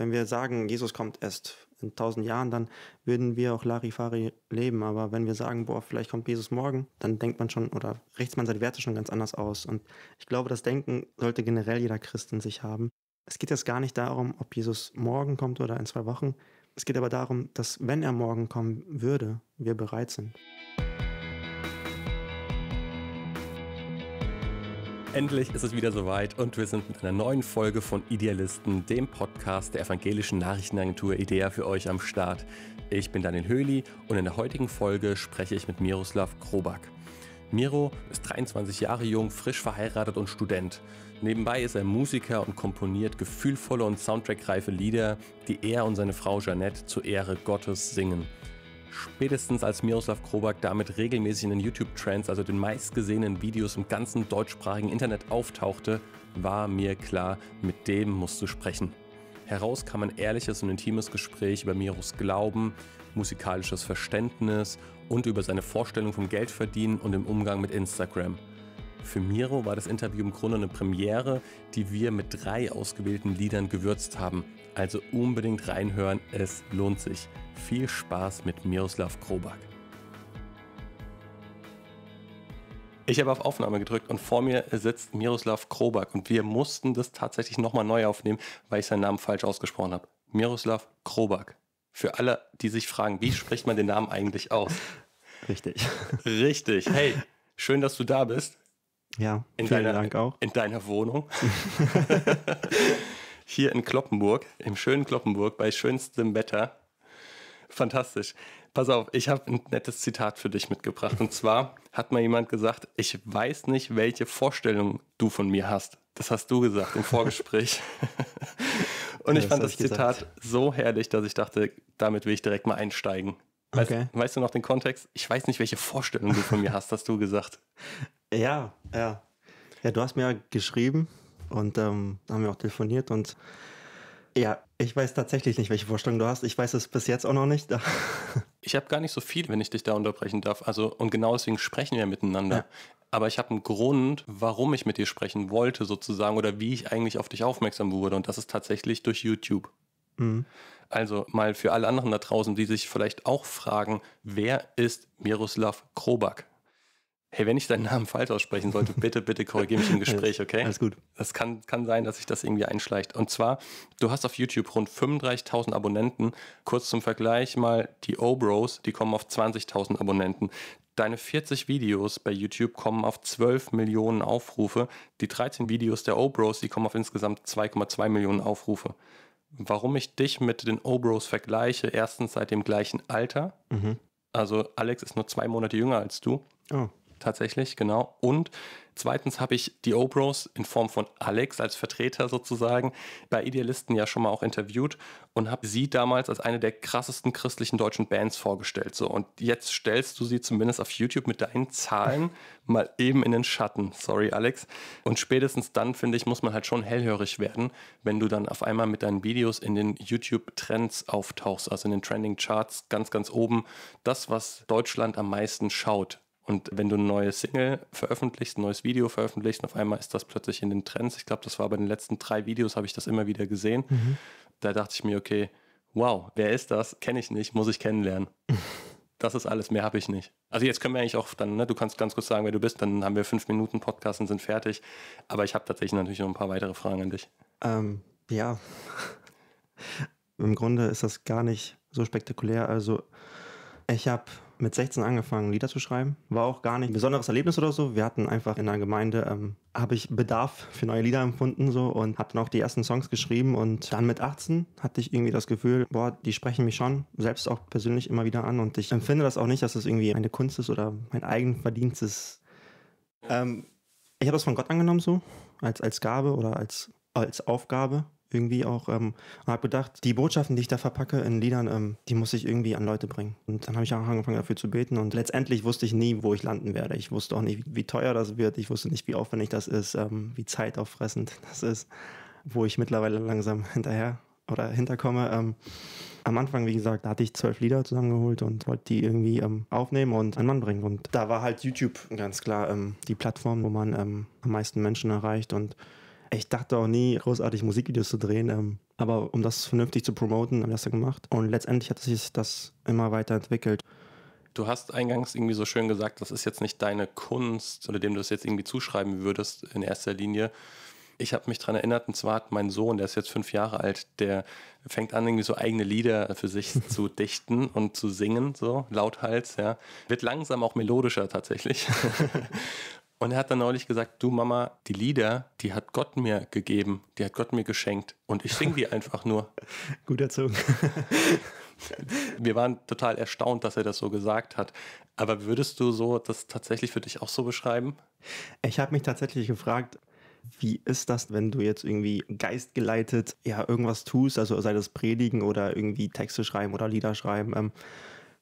wenn wir sagen, Jesus kommt erst in tausend Jahren, dann würden wir auch Larifari leben. Aber wenn wir sagen, boah, vielleicht kommt Jesus morgen, dann denkt man schon oder richtet man seine Werte schon ganz anders aus. Und ich glaube, das Denken sollte generell jeder Christ in sich haben. Es geht jetzt gar nicht darum, ob Jesus morgen kommt oder in zwei Wochen. Es geht aber darum, dass wenn er morgen kommen würde, wir bereit sind. Endlich ist es wieder soweit und wir sind mit einer neuen Folge von Idealisten, dem Podcast der evangelischen Nachrichtenagentur IDEA für euch am Start. Ich bin Daniel Höhli und in der heutigen Folge spreche ich mit Miroslav Krobak. Miro ist 23 Jahre jung, frisch verheiratet und Student. Nebenbei ist er Musiker und komponiert gefühlvolle und soundtrackreife Lieder, die er und seine Frau Jeannette zur Ehre Gottes singen spätestens als Miroslav Krobak damit regelmäßig in den YouTube-Trends, also den meistgesehenen Videos im ganzen deutschsprachigen Internet auftauchte, war mir klar, mit dem musst du sprechen. Heraus kam ein ehrliches und intimes Gespräch über Miros Glauben, musikalisches Verständnis und über seine Vorstellung vom Geldverdienen und dem Umgang mit Instagram. Für Miro war das Interview im Grunde eine Premiere, die wir mit drei ausgewählten Liedern gewürzt haben, also unbedingt reinhören, es lohnt sich. Viel Spaß mit Miroslav Krobak. Ich habe auf Aufnahme gedrückt und vor mir sitzt Miroslav Krobak und wir mussten das tatsächlich nochmal neu aufnehmen, weil ich seinen Namen falsch ausgesprochen habe. Miroslav Krobak. Für alle, die sich fragen, wie spricht man den Namen eigentlich aus? Richtig. Richtig. Hey, schön, dass du da bist. Ja, in vielen deiner, Dank auch. In deiner Wohnung. hier in Kloppenburg, im schönen Kloppenburg, bei schönstem Wetter. Fantastisch. Pass auf, ich habe ein nettes Zitat für dich mitgebracht. Und zwar hat mal jemand gesagt, ich weiß nicht, welche Vorstellung du von mir hast. Das hast du gesagt im Vorgespräch. Und ja, ich fand das, das Zitat gesagt. so herrlich, dass ich dachte, damit will ich direkt mal einsteigen. Weißt, okay. weißt du noch den Kontext? Ich weiß nicht, welche Vorstellung du von mir hast, hast du gesagt. Ja, ja. Ja, du hast mir geschrieben, und ähm, haben wir auch telefoniert und ja, ich weiß tatsächlich nicht, welche Vorstellung du hast. Ich weiß es bis jetzt auch noch nicht. ich habe gar nicht so viel, wenn ich dich da unterbrechen darf. Also, und genau deswegen sprechen wir miteinander. Ja. Aber ich habe einen Grund, warum ich mit dir sprechen wollte, sozusagen, oder wie ich eigentlich auf dich aufmerksam wurde. Und das ist tatsächlich durch YouTube. Mhm. Also mal für alle anderen da draußen, die sich vielleicht auch fragen, wer ist Miroslav Krobak? Hey, wenn ich deinen Namen falsch aussprechen sollte, bitte, bitte korrigiere mich im Gespräch, okay? Alles gut. Es kann, kann sein, dass sich das irgendwie einschleicht. Und zwar, du hast auf YouTube rund 35.000 Abonnenten. Kurz zum Vergleich mal, die O-Bros, die kommen auf 20.000 Abonnenten. Deine 40 Videos bei YouTube kommen auf 12 Millionen Aufrufe. Die 13 Videos der O-Bros, die kommen auf insgesamt 2,2 Millionen Aufrufe. Warum ich dich mit den O-Bros vergleiche, erstens seit dem gleichen Alter. Mhm. Also Alex ist nur zwei Monate jünger als du. Oh tatsächlich, genau. Und zweitens habe ich die Obros in Form von Alex als Vertreter sozusagen bei Idealisten ja schon mal auch interviewt und habe sie damals als eine der krassesten christlichen deutschen Bands vorgestellt. So. Und jetzt stellst du sie zumindest auf YouTube mit deinen Zahlen mal eben in den Schatten. Sorry, Alex. Und spätestens dann, finde ich, muss man halt schon hellhörig werden, wenn du dann auf einmal mit deinen Videos in den YouTube-Trends auftauchst, also in den Trending Charts ganz, ganz oben, das, was Deutschland am meisten schaut und wenn du eine neue Single veröffentlichst, ein neues Video veröffentlichst, auf einmal ist das plötzlich in den Trends. Ich glaube, das war bei den letzten drei Videos, habe ich das immer wieder gesehen. Mhm. Da dachte ich mir, okay, wow, wer ist das? Kenne ich nicht, muss ich kennenlernen. das ist alles, mehr habe ich nicht. Also jetzt können wir eigentlich auch dann, ne, du kannst ganz kurz sagen, wer du bist, dann haben wir fünf Minuten Podcast und sind fertig. Aber ich habe tatsächlich natürlich noch ein paar weitere Fragen an dich. Ähm, ja. Im Grunde ist das gar nicht so spektakulär. Also ich habe mit 16 angefangen, Lieder zu schreiben. War auch gar nicht ein besonderes Erlebnis oder so. Wir hatten einfach in der Gemeinde, ähm, habe ich Bedarf für neue Lieder empfunden so und habe dann auch die ersten Songs geschrieben. Und dann mit 18 hatte ich irgendwie das Gefühl, boah, die sprechen mich schon selbst auch persönlich immer wieder an. Und ich empfinde das auch nicht, dass das irgendwie meine Kunst ist oder mein eigen Verdienst ist. Ähm, ich habe das von Gott angenommen so, als, als Gabe oder als, als Aufgabe irgendwie auch ähm, und habe gedacht, die Botschaften, die ich da verpacke in Liedern, ähm, die muss ich irgendwie an Leute bringen. Und dann habe ich auch angefangen dafür zu beten und letztendlich wusste ich nie, wo ich landen werde. Ich wusste auch nicht, wie teuer das wird. Ich wusste nicht, wie aufwendig das ist, ähm, wie zeitauffressend das ist, wo ich mittlerweile langsam hinterher oder hinterkomme. Ähm, am Anfang, wie gesagt, da hatte ich zwölf Lieder zusammengeholt und wollte die irgendwie ähm, aufnehmen und an Mann bringen. Und da war halt YouTube ganz klar ähm, die Plattform, wo man ähm, am meisten Menschen erreicht und ich dachte auch nie, großartig Musikvideos zu drehen, ähm, aber um das vernünftig zu promoten, haben wir das gemacht. Und letztendlich hat sich das immer weiterentwickelt. Du hast eingangs irgendwie so schön gesagt, das ist jetzt nicht deine Kunst, oder dem du es jetzt irgendwie zuschreiben würdest in erster Linie. Ich habe mich daran erinnert, und zwar hat mein Sohn, der ist jetzt fünf Jahre alt, der fängt an, irgendwie so eigene Lieder für sich zu dichten und zu singen, so lauthals, ja. Wird langsam auch melodischer tatsächlich. Und er hat dann neulich gesagt, du Mama, die Lieder, die hat Gott mir gegeben, die hat Gott mir geschenkt. Und ich singe die einfach nur. Gut erzogen. wir waren total erstaunt, dass er das so gesagt hat. Aber würdest du so das tatsächlich für dich auch so beschreiben? Ich habe mich tatsächlich gefragt, wie ist das, wenn du jetzt irgendwie geistgeleitet ja irgendwas tust, also sei das Predigen oder irgendwie Texte schreiben oder Lieder schreiben? Ähm,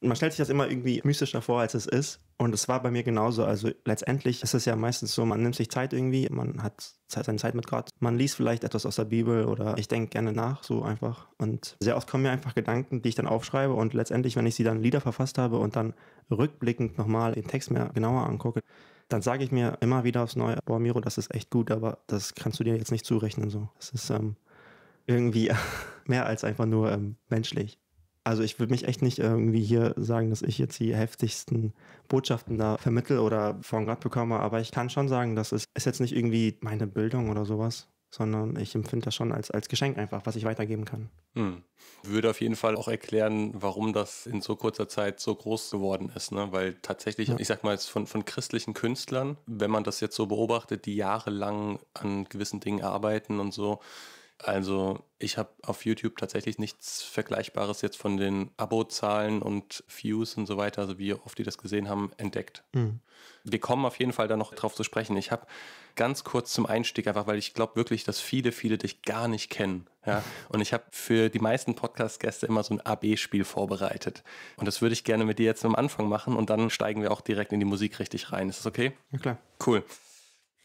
man stellt sich das immer irgendwie mystischer vor, als es ist. Und es war bei mir genauso. Also letztendlich ist es ja meistens so, man nimmt sich Zeit irgendwie, man hat seine Zeit mit Gott, man liest vielleicht etwas aus der Bibel oder ich denke gerne nach, so einfach. Und sehr oft kommen mir einfach Gedanken, die ich dann aufschreibe und letztendlich, wenn ich sie dann Lieder verfasst habe und dann rückblickend nochmal den Text mir genauer angucke, dann sage ich mir immer wieder aufs Neue, boah Miro, das ist echt gut, aber das kannst du dir jetzt nicht zurechnen so. Das ist ähm, irgendwie mehr als einfach nur ähm, menschlich. Also ich würde mich echt nicht irgendwie hier sagen, dass ich jetzt die heftigsten Botschaften da vermittel oder von Gott bekomme, aber ich kann schon sagen, das ist, ist jetzt nicht irgendwie meine Bildung oder sowas sondern ich empfinde das schon als, als Geschenk einfach, was ich weitergeben kann. Hm. Würde auf jeden Fall auch erklären, warum das in so kurzer Zeit so groß geworden ist, ne? weil tatsächlich, ja. ich sag mal von, von christlichen Künstlern, wenn man das jetzt so beobachtet, die jahrelang an gewissen Dingen arbeiten und so, also ich habe auf YouTube tatsächlich nichts Vergleichbares jetzt von den Abozahlen und Views und so weiter, also wie oft die das gesehen haben, entdeckt. Mhm. Wir kommen auf jeden Fall da noch drauf zu sprechen. Ich habe ganz kurz zum Einstieg, einfach weil ich glaube wirklich, dass viele, viele dich gar nicht kennen. Ja? Und ich habe für die meisten Podcast-Gäste immer so ein AB-Spiel vorbereitet. Und das würde ich gerne mit dir jetzt am Anfang machen und dann steigen wir auch direkt in die Musik richtig rein. Ist das okay? Ja, klar. Cool.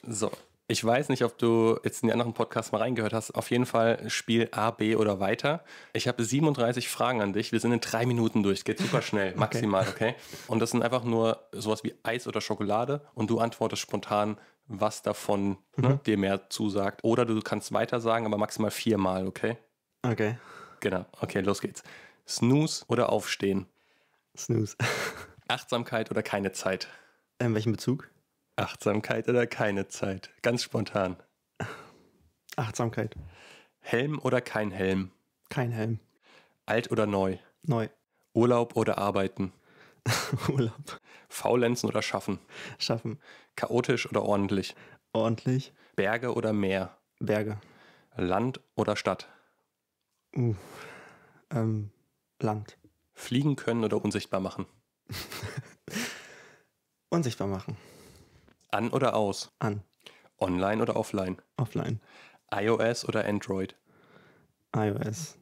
So, ich weiß nicht, ob du jetzt in die anderen Podcasts mal reingehört hast. Auf jeden Fall Spiel A, B oder weiter. Ich habe 37 Fragen an dich. Wir sind in drei Minuten durch. Geht super schnell, maximal, okay. okay? Und das sind einfach nur sowas wie Eis oder Schokolade und du antwortest spontan, was davon ne, mhm. ne, dir mehr zusagt. Oder du kannst weiter sagen, aber maximal viermal, okay? Okay. Genau, okay, los geht's. Snooze oder aufstehen? Snooze. Achtsamkeit oder keine Zeit? In welchem Bezug? Achtsamkeit oder keine Zeit? Ganz spontan. Achtsamkeit. Helm oder kein Helm? Kein Helm. Alt oder neu? Neu. Urlaub oder arbeiten? Urlaub. Faulenzen oder schaffen? Schaffen. Chaotisch oder ordentlich? Ordentlich. Berge oder Meer? Berge. Land oder Stadt? Uh, ähm, Land. Fliegen können oder unsichtbar machen? unsichtbar machen. An oder aus? An. Online oder offline? Offline. iOS oder Android? iOS.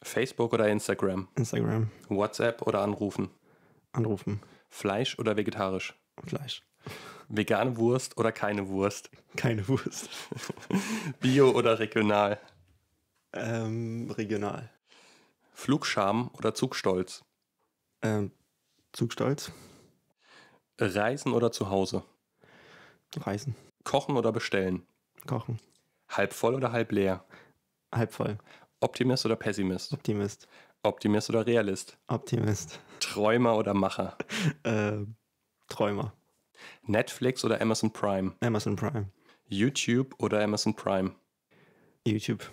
Facebook oder Instagram? Instagram. WhatsApp oder anrufen? Anrufen. Fleisch oder vegetarisch? Fleisch. Vegane Wurst oder keine Wurst? Keine Wurst. Bio oder regional? Ähm, regional. Flugscham oder Zugstolz? Ähm, Zugstolz. Reisen oder zu Hause? Reisen. Kochen oder bestellen? Kochen. Halb voll oder halb leer? Halb voll. Optimist oder Pessimist? Optimist. Optimist oder Realist? Optimist. Träumer oder Macher? äh, Träumer. Netflix oder Amazon Prime? Amazon Prime. YouTube oder Amazon Prime? YouTube.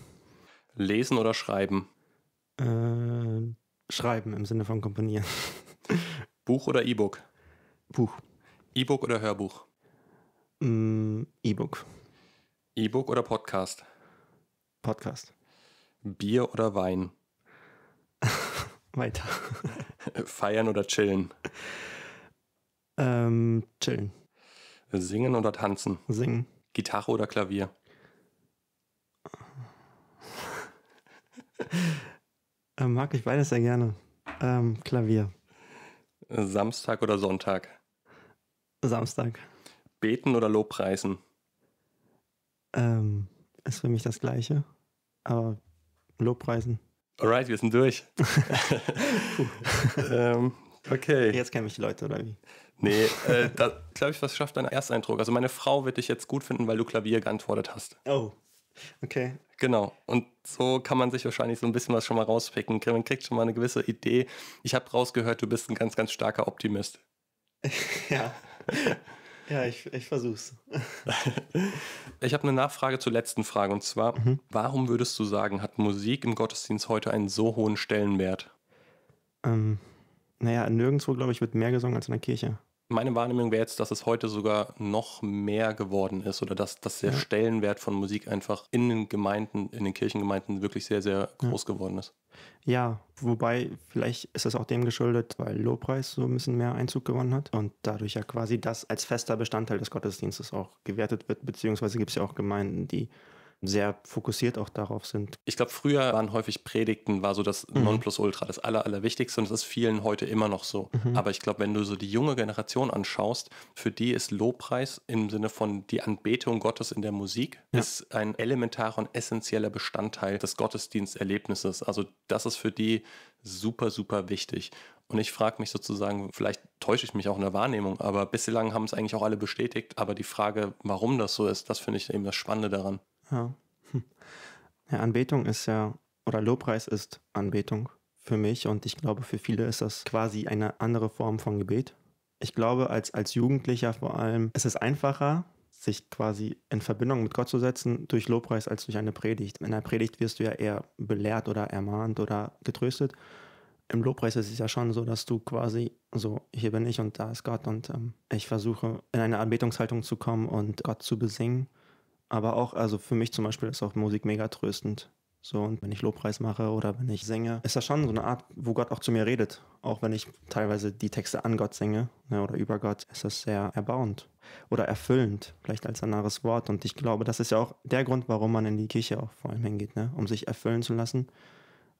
Lesen oder schreiben? Äh, schreiben im Sinne von komponieren. Buch oder E-Book? Buch. E-Book oder Hörbuch? Mm, E-Book. E-Book oder Podcast? Podcast. Bier oder Wein? Weiter. Feiern oder chillen? Ähm, chillen. Singen oder tanzen? Singen. Gitarre oder Klavier? ähm, mag ich beides sehr gerne. Ähm, Klavier. Samstag oder Sonntag? Samstag. Beten oder Lobpreisen? Ähm, ist für mich das Gleiche. Aber Lobpreisen. Alright, wir sind durch. ähm, okay. Jetzt kennen mich die Leute, oder wie? Nee, äh, da glaube ich, was schafft dein Ersteindruck. Also meine Frau wird dich jetzt gut finden, weil du Klavier geantwortet hast. Oh, okay. Genau, und so kann man sich wahrscheinlich so ein bisschen was schon mal rauspicken. Man kriegt schon mal eine gewisse Idee. Ich habe rausgehört, du bist ein ganz, ganz starker Optimist. ja. Ja, ich, ich versuch's. ich habe eine Nachfrage zur letzten Frage und zwar: mhm. Warum würdest du sagen, hat Musik im Gottesdienst heute einen so hohen Stellenwert? Ähm, naja, nirgendwo, glaube ich, wird mehr gesungen als in der Kirche meine Wahrnehmung wäre jetzt, dass es heute sogar noch mehr geworden ist oder dass, dass der ja. Stellenwert von Musik einfach in den Gemeinden, in den Kirchengemeinden wirklich sehr, sehr groß ja. geworden ist. Ja, wobei vielleicht ist es auch dem geschuldet, weil Lobpreis so ein bisschen mehr Einzug gewonnen hat und dadurch ja quasi das als fester Bestandteil des Gottesdienstes auch gewertet wird, beziehungsweise gibt es ja auch Gemeinden, die sehr fokussiert auch darauf sind. Ich glaube, früher waren häufig Predigten, war so das mhm. Nonplusultra, das Aller, Allerwichtigste und das ist vielen heute immer noch so. Mhm. Aber ich glaube, wenn du so die junge Generation anschaust, für die ist Lobpreis im Sinne von die Anbetung Gottes in der Musik, ja. ist ein elementarer und essentieller Bestandteil des Gottesdiensterlebnisses. Also das ist für die super, super wichtig. Und ich frage mich sozusagen, vielleicht täusche ich mich auch in der Wahrnehmung, aber bislang haben es eigentlich auch alle bestätigt. Aber die Frage, warum das so ist, das finde ich eben das Spannende daran. Ja. ja. Anbetung ist ja, oder Lobpreis ist Anbetung für mich und ich glaube, für viele ist das quasi eine andere Form von Gebet. Ich glaube, als, als Jugendlicher vor allem ist es einfacher, sich quasi in Verbindung mit Gott zu setzen durch Lobpreis als durch eine Predigt. In einer Predigt wirst du ja eher belehrt oder ermahnt oder getröstet. Im Lobpreis ist es ja schon so, dass du quasi so, hier bin ich und da ist Gott und ähm, ich versuche in eine Anbetungshaltung zu kommen und Gott zu besingen. Aber auch, also für mich zum Beispiel ist auch Musik mega tröstend. So, und wenn ich Lobpreis mache oder wenn ich singe, ist das schon so eine Art, wo Gott auch zu mir redet. Auch wenn ich teilweise die Texte an Gott singe ne, oder über Gott, ist das sehr erbauend oder erfüllend, vielleicht als ein anderes Wort. Und ich glaube, das ist ja auch der Grund, warum man in die Kirche auch vor allem hingeht, ne? um sich erfüllen zu lassen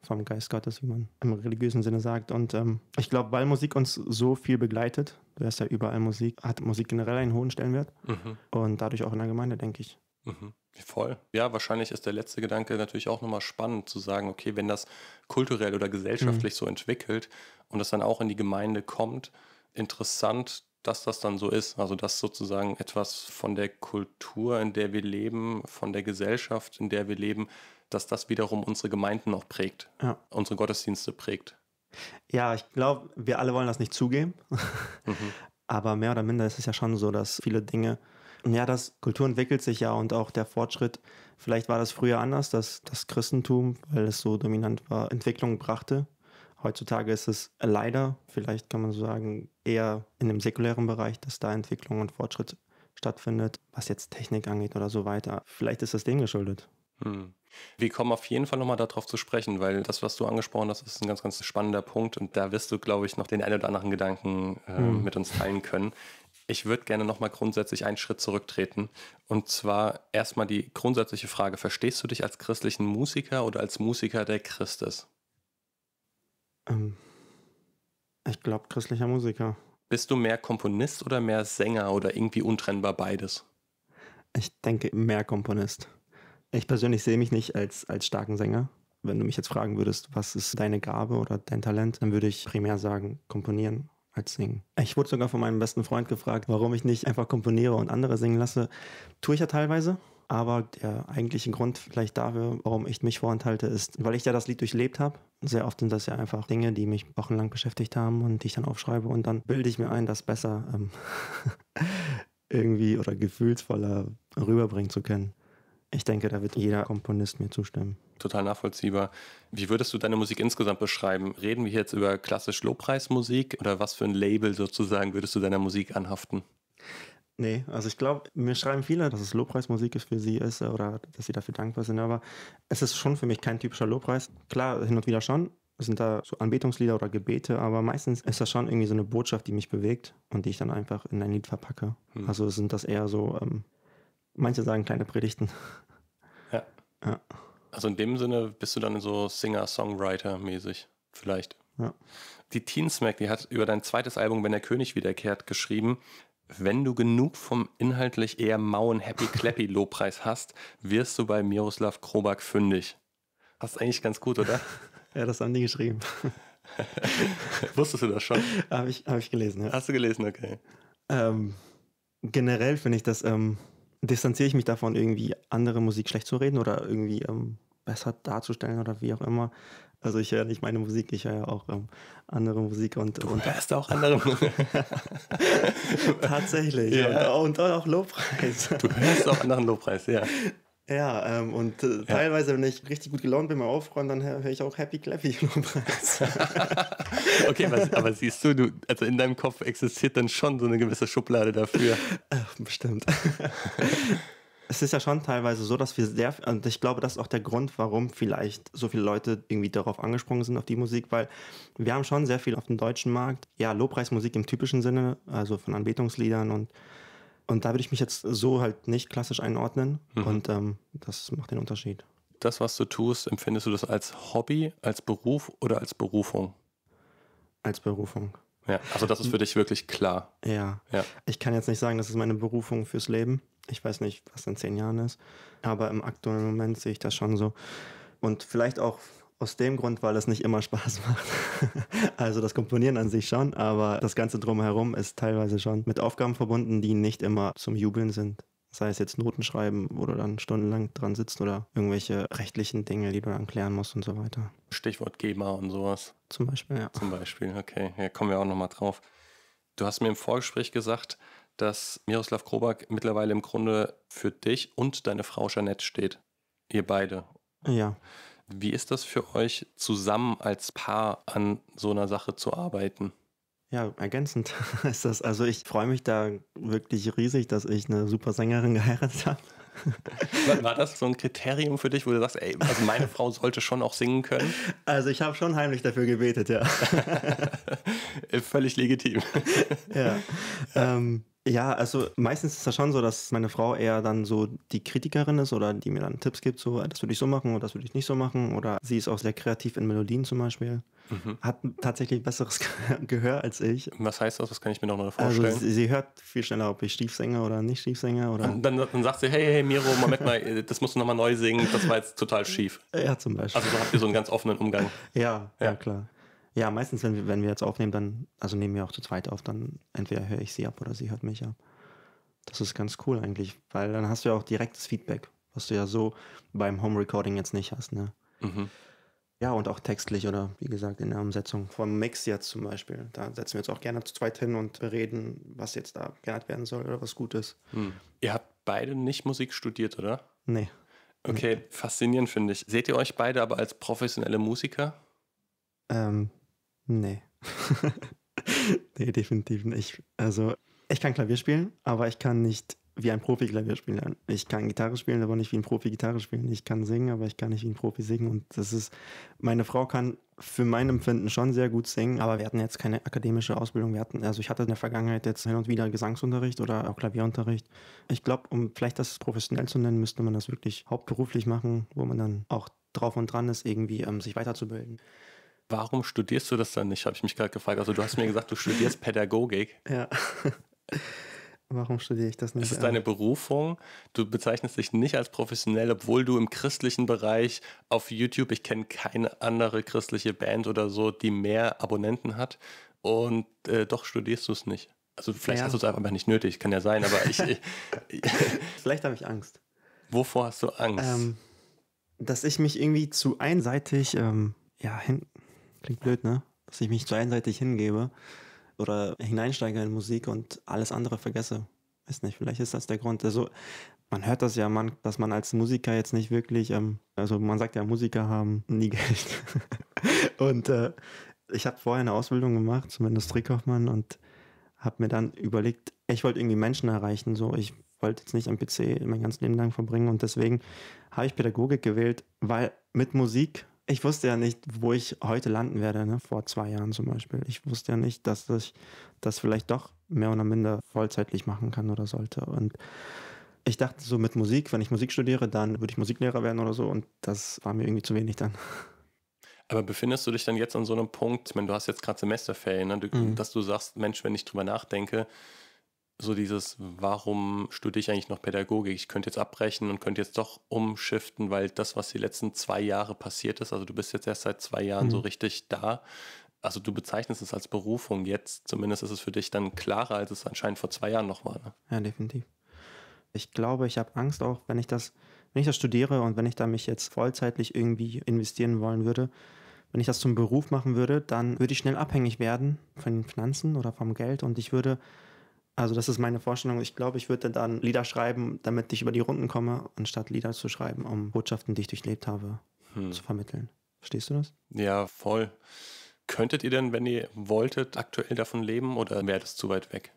vom Geist Gottes, wie man im religiösen Sinne sagt. Und ähm, ich glaube, weil Musik uns so viel begleitet, du hast ja überall Musik, hat Musik generell einen hohen Stellenwert mhm. und dadurch auch in der Gemeinde, denke ich. Mhm. Voll. Ja, wahrscheinlich ist der letzte Gedanke natürlich auch nochmal spannend zu sagen, okay, wenn das kulturell oder gesellschaftlich mhm. so entwickelt und das dann auch in die Gemeinde kommt, interessant, dass das dann so ist. Also dass sozusagen etwas von der Kultur, in der wir leben, von der Gesellschaft, in der wir leben, dass das wiederum unsere Gemeinden noch prägt, ja. unsere Gottesdienste prägt. Ja, ich glaube, wir alle wollen das nicht zugeben, mhm. aber mehr oder minder ist es ja schon so, dass viele Dinge ja, das Kultur entwickelt sich ja und auch der Fortschritt. Vielleicht war das früher anders, dass das Christentum, weil es so dominant war, Entwicklung brachte. Heutzutage ist es leider, vielleicht kann man so sagen, eher in dem säkulären Bereich, dass da Entwicklung und Fortschritt stattfindet, was jetzt Technik angeht oder so weiter. Vielleicht ist das dem geschuldet. Hm. Wir kommen auf jeden Fall nochmal darauf zu sprechen, weil das, was du angesprochen hast, ist ein ganz, ganz spannender Punkt und da wirst du, glaube ich, noch den einen oder anderen Gedanken äh, hm. mit uns teilen können, ich würde gerne nochmal grundsätzlich einen Schritt zurücktreten. Und zwar erstmal die grundsätzliche Frage, verstehst du dich als christlichen Musiker oder als Musiker, der Christ ist? Ähm, ich glaube, christlicher Musiker. Bist du mehr Komponist oder mehr Sänger oder irgendwie untrennbar beides? Ich denke, mehr Komponist. Ich persönlich sehe mich nicht als, als starken Sänger. Wenn du mich jetzt fragen würdest, was ist deine Gabe oder dein Talent, dann würde ich primär sagen, komponieren als Singen. Ich wurde sogar von meinem besten Freund gefragt, warum ich nicht einfach komponiere und andere singen lasse. Tue ich ja teilweise. Aber der eigentliche Grund vielleicht dafür, warum ich mich vorenthalte, ist, weil ich ja das Lied durchlebt habe. Sehr oft sind das ja einfach Dinge, die mich wochenlang beschäftigt haben und die ich dann aufschreibe und dann bilde ich mir ein, das besser ähm, irgendwie oder gefühlsvoller rüberbringen zu können. Ich denke, da wird jeder Komponist mir zustimmen total nachvollziehbar. Wie würdest du deine Musik insgesamt beschreiben? Reden wir jetzt über klassisch Lobpreismusik oder was für ein Label sozusagen würdest du deiner Musik anhaften? Nee, also ich glaube, mir schreiben viele, dass es Lobpreismusik ist für sie ist oder dass sie dafür dankbar sind, aber es ist schon für mich kein typischer Lobpreis. Klar, hin und wieder schon, Es sind da so Anbetungslieder oder Gebete, aber meistens ist das schon irgendwie so eine Botschaft, die mich bewegt und die ich dann einfach in ein Lied verpacke. Hm. Also sind das eher so, ähm, manche sagen kleine Predigten. Ja. ja. Also in dem Sinne bist du dann so Singer-Songwriter-mäßig, vielleicht. Ja. Die Teen Smack, die hat über dein zweites Album, Wenn der König wiederkehrt, geschrieben, wenn du genug vom inhaltlich eher mauen Happy Clappy Lobpreis hast, wirst du bei Miroslav Krobak fündig. Hast eigentlich ganz gut, oder? ja, das haben die geschrieben. Wusstest du das schon? Habe ich, hab ich gelesen, ja. Hast du gelesen, okay. Ähm, generell finde ich das ähm, distanziere ich mich davon, irgendwie andere Musik schlecht zu reden oder irgendwie ähm, besser darzustellen oder wie auch immer. Also ich höre nicht meine Musik, ich höre ja auch ähm, andere Musik und. Du und hörst auch andere Musik. Tatsächlich. Ja. Und, und, auch Lobpreis. Du hörst auch anderen Lobpreis, ja. Ja, ähm, und äh, ja. teilweise, wenn ich richtig gut gelaunt bin beim Aufräumen, dann höre ich auch Happy Clappy. okay, was, aber siehst du, du, also in deinem Kopf existiert dann schon so eine gewisse Schublade dafür. Ach, bestimmt. es ist ja schon teilweise so, dass wir sehr, und ich glaube, das ist auch der Grund, warum vielleicht so viele Leute irgendwie darauf angesprungen sind, auf die Musik, weil wir haben schon sehr viel auf dem deutschen Markt. Ja, Lobpreismusik im typischen Sinne, also von Anbetungsliedern und und da würde ich mich jetzt so halt nicht klassisch einordnen. Mhm. Und ähm, das macht den Unterschied. Das, was du tust, empfindest du das als Hobby, als Beruf oder als Berufung? Als Berufung. Ja, also das ist für dich wirklich klar. Ja. ja. Ich kann jetzt nicht sagen, das ist meine Berufung fürs Leben. Ich weiß nicht, was in zehn Jahren ist. Aber im aktuellen Moment sehe ich das schon so. Und vielleicht auch aus dem Grund, weil es nicht immer Spaß macht. also das Komponieren an sich schon, aber das Ganze drumherum ist teilweise schon mit Aufgaben verbunden, die nicht immer zum Jubeln sind. Sei es jetzt Noten schreiben, wo du dann stundenlang dran sitzt oder irgendwelche rechtlichen Dinge, die du dann klären musst und so weiter. Stichwort GEMA und sowas. Zum Beispiel, ja. Zum Beispiel, okay. Ja, kommen wir auch nochmal drauf. Du hast mir im Vorgespräch gesagt, dass Miroslav Krobak mittlerweile im Grunde für dich und deine Frau Jeanette steht. Ihr beide. Ja. Wie ist das für euch, zusammen als Paar an so einer Sache zu arbeiten? Ja, ergänzend ist das. Also ich freue mich da wirklich riesig, dass ich eine super Sängerin geheiratet habe. War das so ein Kriterium für dich, wo du sagst, ey, also meine Frau sollte schon auch singen können? Also ich habe schon heimlich dafür gebetet, ja. Völlig legitim. ja. Ähm, ja, also meistens ist das schon so, dass meine Frau eher dann so die Kritikerin ist oder die mir dann Tipps gibt, so ah, das würde ich so machen oder das würde ich nicht so machen. Oder sie ist auch sehr kreativ in Melodien zum Beispiel. Mhm. Hat tatsächlich besseres Gehör als ich. Was heißt das? Was kann ich mir noch mal also vorstellen? Also sie, sie hört viel schneller, ob ich schief singe oder nicht schief singe. Oder dann, dann, dann sagt sie, hey, hey, Miro, Moment mal, äh, das musst du nochmal neu singen, das war jetzt total schief. Ja, zum Beispiel. Also so habt ihr so einen ganz offenen Umgang. Ja, ja, ja klar. Ja, meistens, wenn wir, wenn wir jetzt aufnehmen, dann, also nehmen wir auch zu zweit auf, dann entweder höre ich sie ab oder sie hört mich ab. Das ist ganz cool eigentlich, weil dann hast du ja auch direktes Feedback, was du ja so beim Home Recording jetzt nicht hast, ne? Mhm. Ja, und auch textlich oder wie gesagt in der Umsetzung. Vom Mix jetzt zum Beispiel. Da setzen wir uns auch gerne zu zweit hin und reden, was jetzt da geändert werden soll oder was gut ist. Hm. Ihr habt beide nicht Musik studiert, oder? Nee. Okay, nee. faszinierend finde ich. Seht ihr euch beide aber als professionelle Musiker? Ähm, Nee. nee, definitiv nicht. Also, ich kann Klavier spielen, aber ich kann nicht wie ein Profi Klavier spielen. Ich kann Gitarre spielen, aber nicht wie ein Profi Gitarre spielen. Ich kann singen, aber ich kann nicht wie ein Profi singen. Und das ist, meine Frau kann für mein Empfinden schon sehr gut singen, aber wir hatten jetzt keine akademische Ausbildung. Wir hatten, also ich hatte in der Vergangenheit jetzt hin und wieder Gesangsunterricht oder auch Klavierunterricht. Ich glaube, um vielleicht das professionell zu nennen, müsste man das wirklich hauptberuflich machen, wo man dann auch drauf und dran ist, irgendwie ähm, sich weiterzubilden warum studierst du das dann nicht, habe ich mich gerade gefragt. Also du hast mir gesagt, du studierst Pädagogik. Ja. Warum studiere ich das nicht? Es ist deine Berufung. Du bezeichnest dich nicht als professionell, obwohl du im christlichen Bereich auf YouTube, ich kenne keine andere christliche Band oder so, die mehr Abonnenten hat. Und äh, doch studierst du es nicht. Also vielleicht ja. hast du es einfach nicht nötig, kann ja sein, aber ich. vielleicht habe ich Angst. Wovor hast du Angst? Ähm, dass ich mich irgendwie zu einseitig ähm, ja, hin, Klingt blöd, ne? Dass ich mich zu einseitig hingebe oder hineinsteige in Musik und alles andere vergesse. Weiß nicht, vielleicht ist das der Grund. Also, man hört das ja, man, dass man als Musiker jetzt nicht wirklich, ähm, also man sagt ja, Musiker haben nie Geld. und äh, ich habe vorher eine Ausbildung gemacht zum Industriekaufmann und habe mir dann überlegt, ich wollte irgendwie Menschen erreichen. So, ich wollte jetzt nicht am PC mein ganzes Leben lang verbringen und deswegen habe ich Pädagogik gewählt, weil mit Musik ich wusste ja nicht, wo ich heute landen werde, ne? vor zwei Jahren zum Beispiel. Ich wusste ja nicht, dass ich das vielleicht doch mehr oder minder vollzeitlich machen kann oder sollte. Und ich dachte so mit Musik, wenn ich Musik studiere, dann würde ich Musiklehrer werden oder so. Und das war mir irgendwie zu wenig dann. Aber befindest du dich dann jetzt an so einem Punkt, ich meine, du hast jetzt gerade Semesterferien, ne? du, mhm. dass du sagst, Mensch, wenn ich drüber nachdenke, so dieses, warum studiere ich eigentlich noch Pädagogik? Ich könnte jetzt abbrechen und könnte jetzt doch umschiften, weil das, was die letzten zwei Jahre passiert ist, also du bist jetzt erst seit zwei Jahren mhm. so richtig da. Also du bezeichnest es als Berufung jetzt, zumindest ist es für dich dann klarer, als es anscheinend vor zwei Jahren noch war. Ne? Ja, definitiv. Ich glaube, ich habe Angst auch, wenn ich das, wenn ich das studiere und wenn ich da mich jetzt vollzeitlich irgendwie investieren wollen würde, wenn ich das zum Beruf machen würde, dann würde ich schnell abhängig werden von den Finanzen oder vom Geld und ich würde also das ist meine Vorstellung. Ich glaube, ich würde dann Lieder schreiben, damit ich über die Runden komme, anstatt Lieder zu schreiben, um Botschaften, die ich durchlebt habe, hm. zu vermitteln. Verstehst du das? Ja, voll. Könntet ihr denn, wenn ihr wolltet, aktuell davon leben oder wäre das zu weit weg?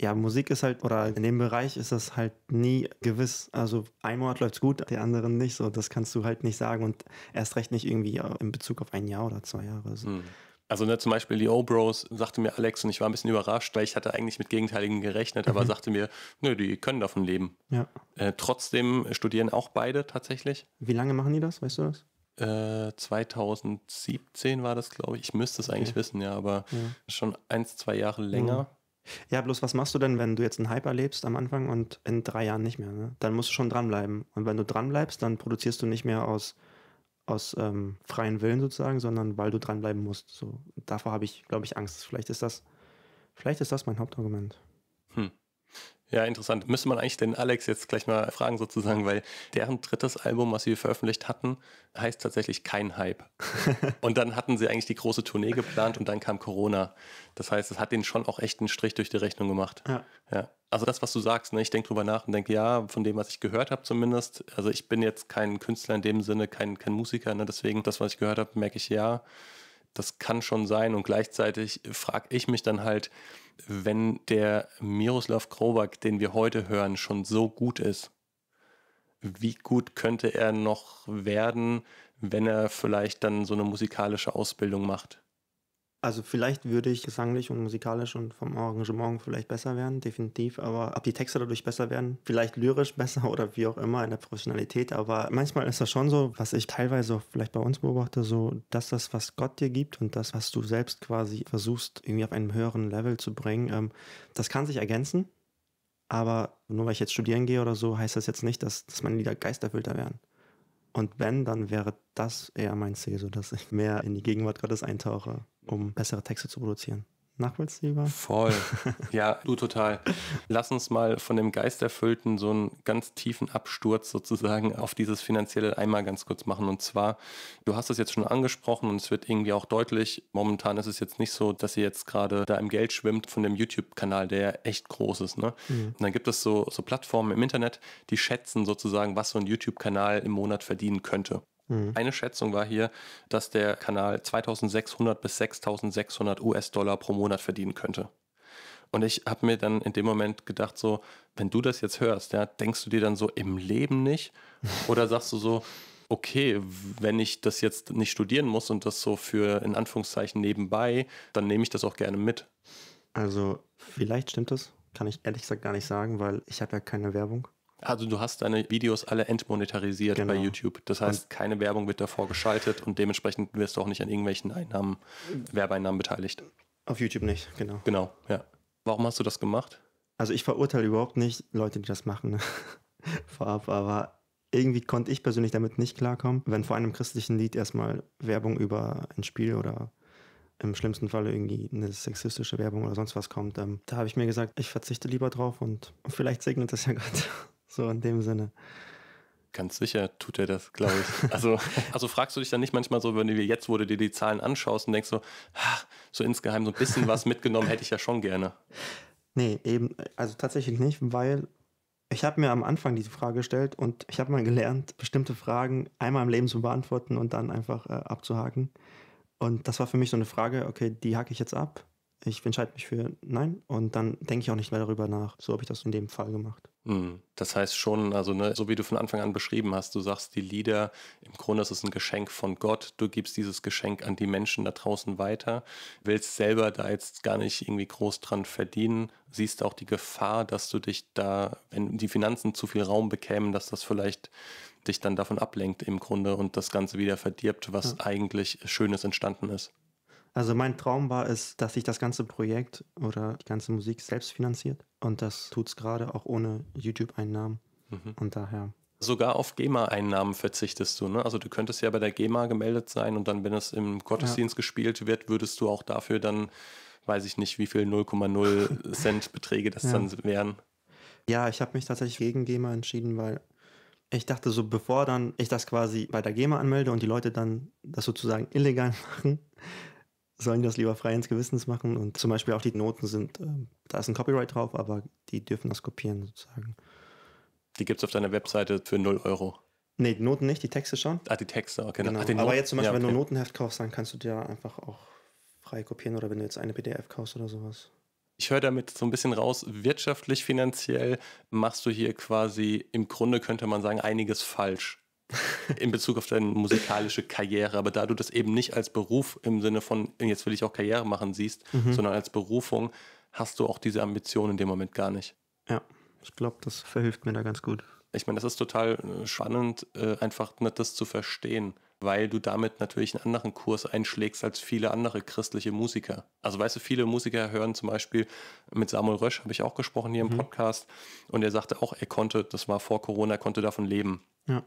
Ja, Musik ist halt, oder in dem Bereich ist das halt nie gewiss. Also ein Monat läuft's gut, der anderen nicht. So, das kannst du halt nicht sagen und erst recht nicht irgendwie in Bezug auf ein Jahr oder zwei Jahre. So. Hm. Also ne, zum Beispiel die O-Bros oh sagte mir Alex und ich war ein bisschen überrascht, weil ich hatte eigentlich mit Gegenteiligen gerechnet, aber mhm. sagte mir, nö, die können davon leben. Ja. Äh, trotzdem studieren auch beide tatsächlich. Wie lange machen die das, weißt du das? 2017 äh, war das, glaube ich. Ich müsste es eigentlich okay. wissen, ja, aber ja. schon eins, zwei Jahre länger. Ja, bloß was machst du denn, wenn du jetzt einen Hype erlebst am Anfang und in drei Jahren nicht mehr? Ne? Dann musst du schon dranbleiben. Und wenn du dranbleibst, dann produzierst du nicht mehr aus aus ähm, freiem Willen sozusagen, sondern weil du dranbleiben musst. So, davor habe ich, glaube ich, Angst. Vielleicht ist das, vielleicht ist das mein Hauptargument. Ja, interessant. Müsste man eigentlich den Alex jetzt gleich mal fragen sozusagen, weil deren drittes Album, was sie veröffentlicht hatten, heißt tatsächlich kein Hype. und dann hatten sie eigentlich die große Tournee geplant und dann kam Corona. Das heißt, es hat ihnen schon auch echt einen Strich durch die Rechnung gemacht. Ja. ja. Also das, was du sagst, ne? ich denke drüber nach und denke, ja, von dem, was ich gehört habe zumindest, also ich bin jetzt kein Künstler in dem Sinne, kein, kein Musiker, ne? deswegen das, was ich gehört habe, merke ich ja das kann schon sein und gleichzeitig frage ich mich dann halt, wenn der Miroslav Krobak, den wir heute hören, schon so gut ist, wie gut könnte er noch werden, wenn er vielleicht dann so eine musikalische Ausbildung macht? Also vielleicht würde ich gesanglich und musikalisch und vom Arrangement vielleicht besser werden, definitiv. Aber ob die Texte dadurch besser werden, vielleicht lyrisch besser oder wie auch immer in der Professionalität. Aber manchmal ist das schon so, was ich teilweise auch vielleicht bei uns beobachte, so, dass das, was Gott dir gibt und das, was du selbst quasi versuchst, irgendwie auf einem höheren Level zu bringen, ähm, das kann sich ergänzen. Aber nur weil ich jetzt studieren gehe oder so, heißt das jetzt nicht, dass, dass meine Lieder geisterfüllter werden. Und wenn, dann wäre das eher mein Ziel, so dass ich mehr in die Gegenwart Gottes eintauche, um bessere Texte zu produzieren nachvollziehbar. Voll. Ja, du total. Lass uns mal von dem Geisterfüllten so einen ganz tiefen Absturz sozusagen auf dieses finanzielle einmal ganz kurz machen. Und zwar, du hast es jetzt schon angesprochen und es wird irgendwie auch deutlich. Momentan ist es jetzt nicht so, dass ihr jetzt gerade da im Geld schwimmt von dem YouTube-Kanal, der ja echt groß ist. Ne? Mhm. Und dann gibt es so, so Plattformen im Internet, die schätzen sozusagen, was so ein YouTube-Kanal im Monat verdienen könnte. Mhm. Eine Schätzung war hier, dass der Kanal 2600 bis 6600 US-Dollar pro Monat verdienen könnte. Und ich habe mir dann in dem Moment gedacht, so, wenn du das jetzt hörst, ja, denkst du dir dann so im Leben nicht? Oder sagst du so, okay, wenn ich das jetzt nicht studieren muss und das so für in Anführungszeichen nebenbei, dann nehme ich das auch gerne mit. Also, vielleicht stimmt das. Kann ich ehrlich gesagt gar nicht sagen, weil ich habe ja keine Werbung. Also du hast deine Videos alle entmonetarisiert genau. bei YouTube. Das heißt, und keine Werbung wird davor geschaltet und dementsprechend wirst du auch nicht an irgendwelchen Einnahmen, Werbeeinnahmen beteiligt. Auf YouTube nicht, genau. Genau, ja. Warum hast du das gemacht? Also ich verurteile überhaupt nicht Leute, die das machen, vorab, aber irgendwie konnte ich persönlich damit nicht klarkommen, wenn vor einem christlichen Lied erstmal Werbung über ein Spiel oder im schlimmsten Fall irgendwie eine sexistische Werbung oder sonst was kommt. Ähm, da habe ich mir gesagt, ich verzichte lieber drauf und vielleicht segnet das ja Gott. So in dem Sinne. Ganz sicher tut er das, glaube ich. Also, also fragst du dich dann nicht manchmal so, wenn du dir jetzt, wo du dir die Zahlen anschaust und denkst so, so insgeheim so ein bisschen was mitgenommen hätte ich ja schon gerne. Nee, eben, also tatsächlich nicht, weil ich habe mir am Anfang diese Frage gestellt und ich habe mal gelernt, bestimmte Fragen einmal im Leben zu beantworten und dann einfach äh, abzuhaken. Und das war für mich so eine Frage, okay, die hacke ich jetzt ab ich entscheide mich für Nein und dann denke ich auch nicht mehr darüber nach. So habe ich das in dem Fall gemacht. Mhm. Das heißt schon, also ne, so wie du von Anfang an beschrieben hast, du sagst, die Lieder, im Grunde ist es ein Geschenk von Gott, du gibst dieses Geschenk an die Menschen da draußen weiter, willst selber da jetzt gar nicht irgendwie groß dran verdienen, siehst auch die Gefahr, dass du dich da, wenn die Finanzen zu viel Raum bekämen, dass das vielleicht dich dann davon ablenkt im Grunde und das Ganze wieder verdirbt, was ja. eigentlich Schönes entstanden ist. Also mein Traum war es, dass sich das ganze Projekt oder die ganze Musik selbst finanziert. Und das tut es gerade auch ohne YouTube-Einnahmen. Mhm. Und daher. Sogar auf GEMA-Einnahmen verzichtest du, ne? Also du könntest ja bei der GEMA gemeldet sein und dann, wenn es im Gottesdienst ja. gespielt wird, würdest du auch dafür dann, weiß ich nicht, wie viel 0,0 Cent Beträge das ja. dann wären. Ja, ich habe mich tatsächlich gegen GEMA entschieden, weil ich dachte so, bevor dann ich das quasi bei der GEMA anmelde und die Leute dann das sozusagen illegal machen, sollen die das lieber frei ins Gewissens machen. Und zum Beispiel auch die Noten sind, äh, da ist ein Copyright drauf, aber die dürfen das kopieren sozusagen. Die gibt es auf deiner Webseite für 0 Euro. Nee, die Noten nicht, die Texte schon. Ah, die Texte, okay. Genau. Ach, aber jetzt zum Beispiel, ja, okay. wenn du Notenheft kaufst, dann kannst du dir einfach auch frei kopieren oder wenn du jetzt eine PDF kaufst oder sowas. Ich höre damit so ein bisschen raus, wirtschaftlich, finanziell machst du hier quasi, im Grunde könnte man sagen, einiges falsch in Bezug auf deine musikalische Karriere. Aber da du das eben nicht als Beruf im Sinne von, jetzt will ich auch Karriere machen, siehst, mhm. sondern als Berufung, hast du auch diese Ambition in dem Moment gar nicht. Ja, ich glaube, das verhilft mir da ganz gut. Ich meine, das ist total äh, spannend, äh, einfach ne, das zu verstehen weil du damit natürlich einen anderen Kurs einschlägst als viele andere christliche Musiker. Also weißt du, viele Musiker hören zum Beispiel mit Samuel Rösch, habe ich auch gesprochen hier im mhm. Podcast, und er sagte auch, er konnte, das war vor Corona, konnte davon leben. Ja.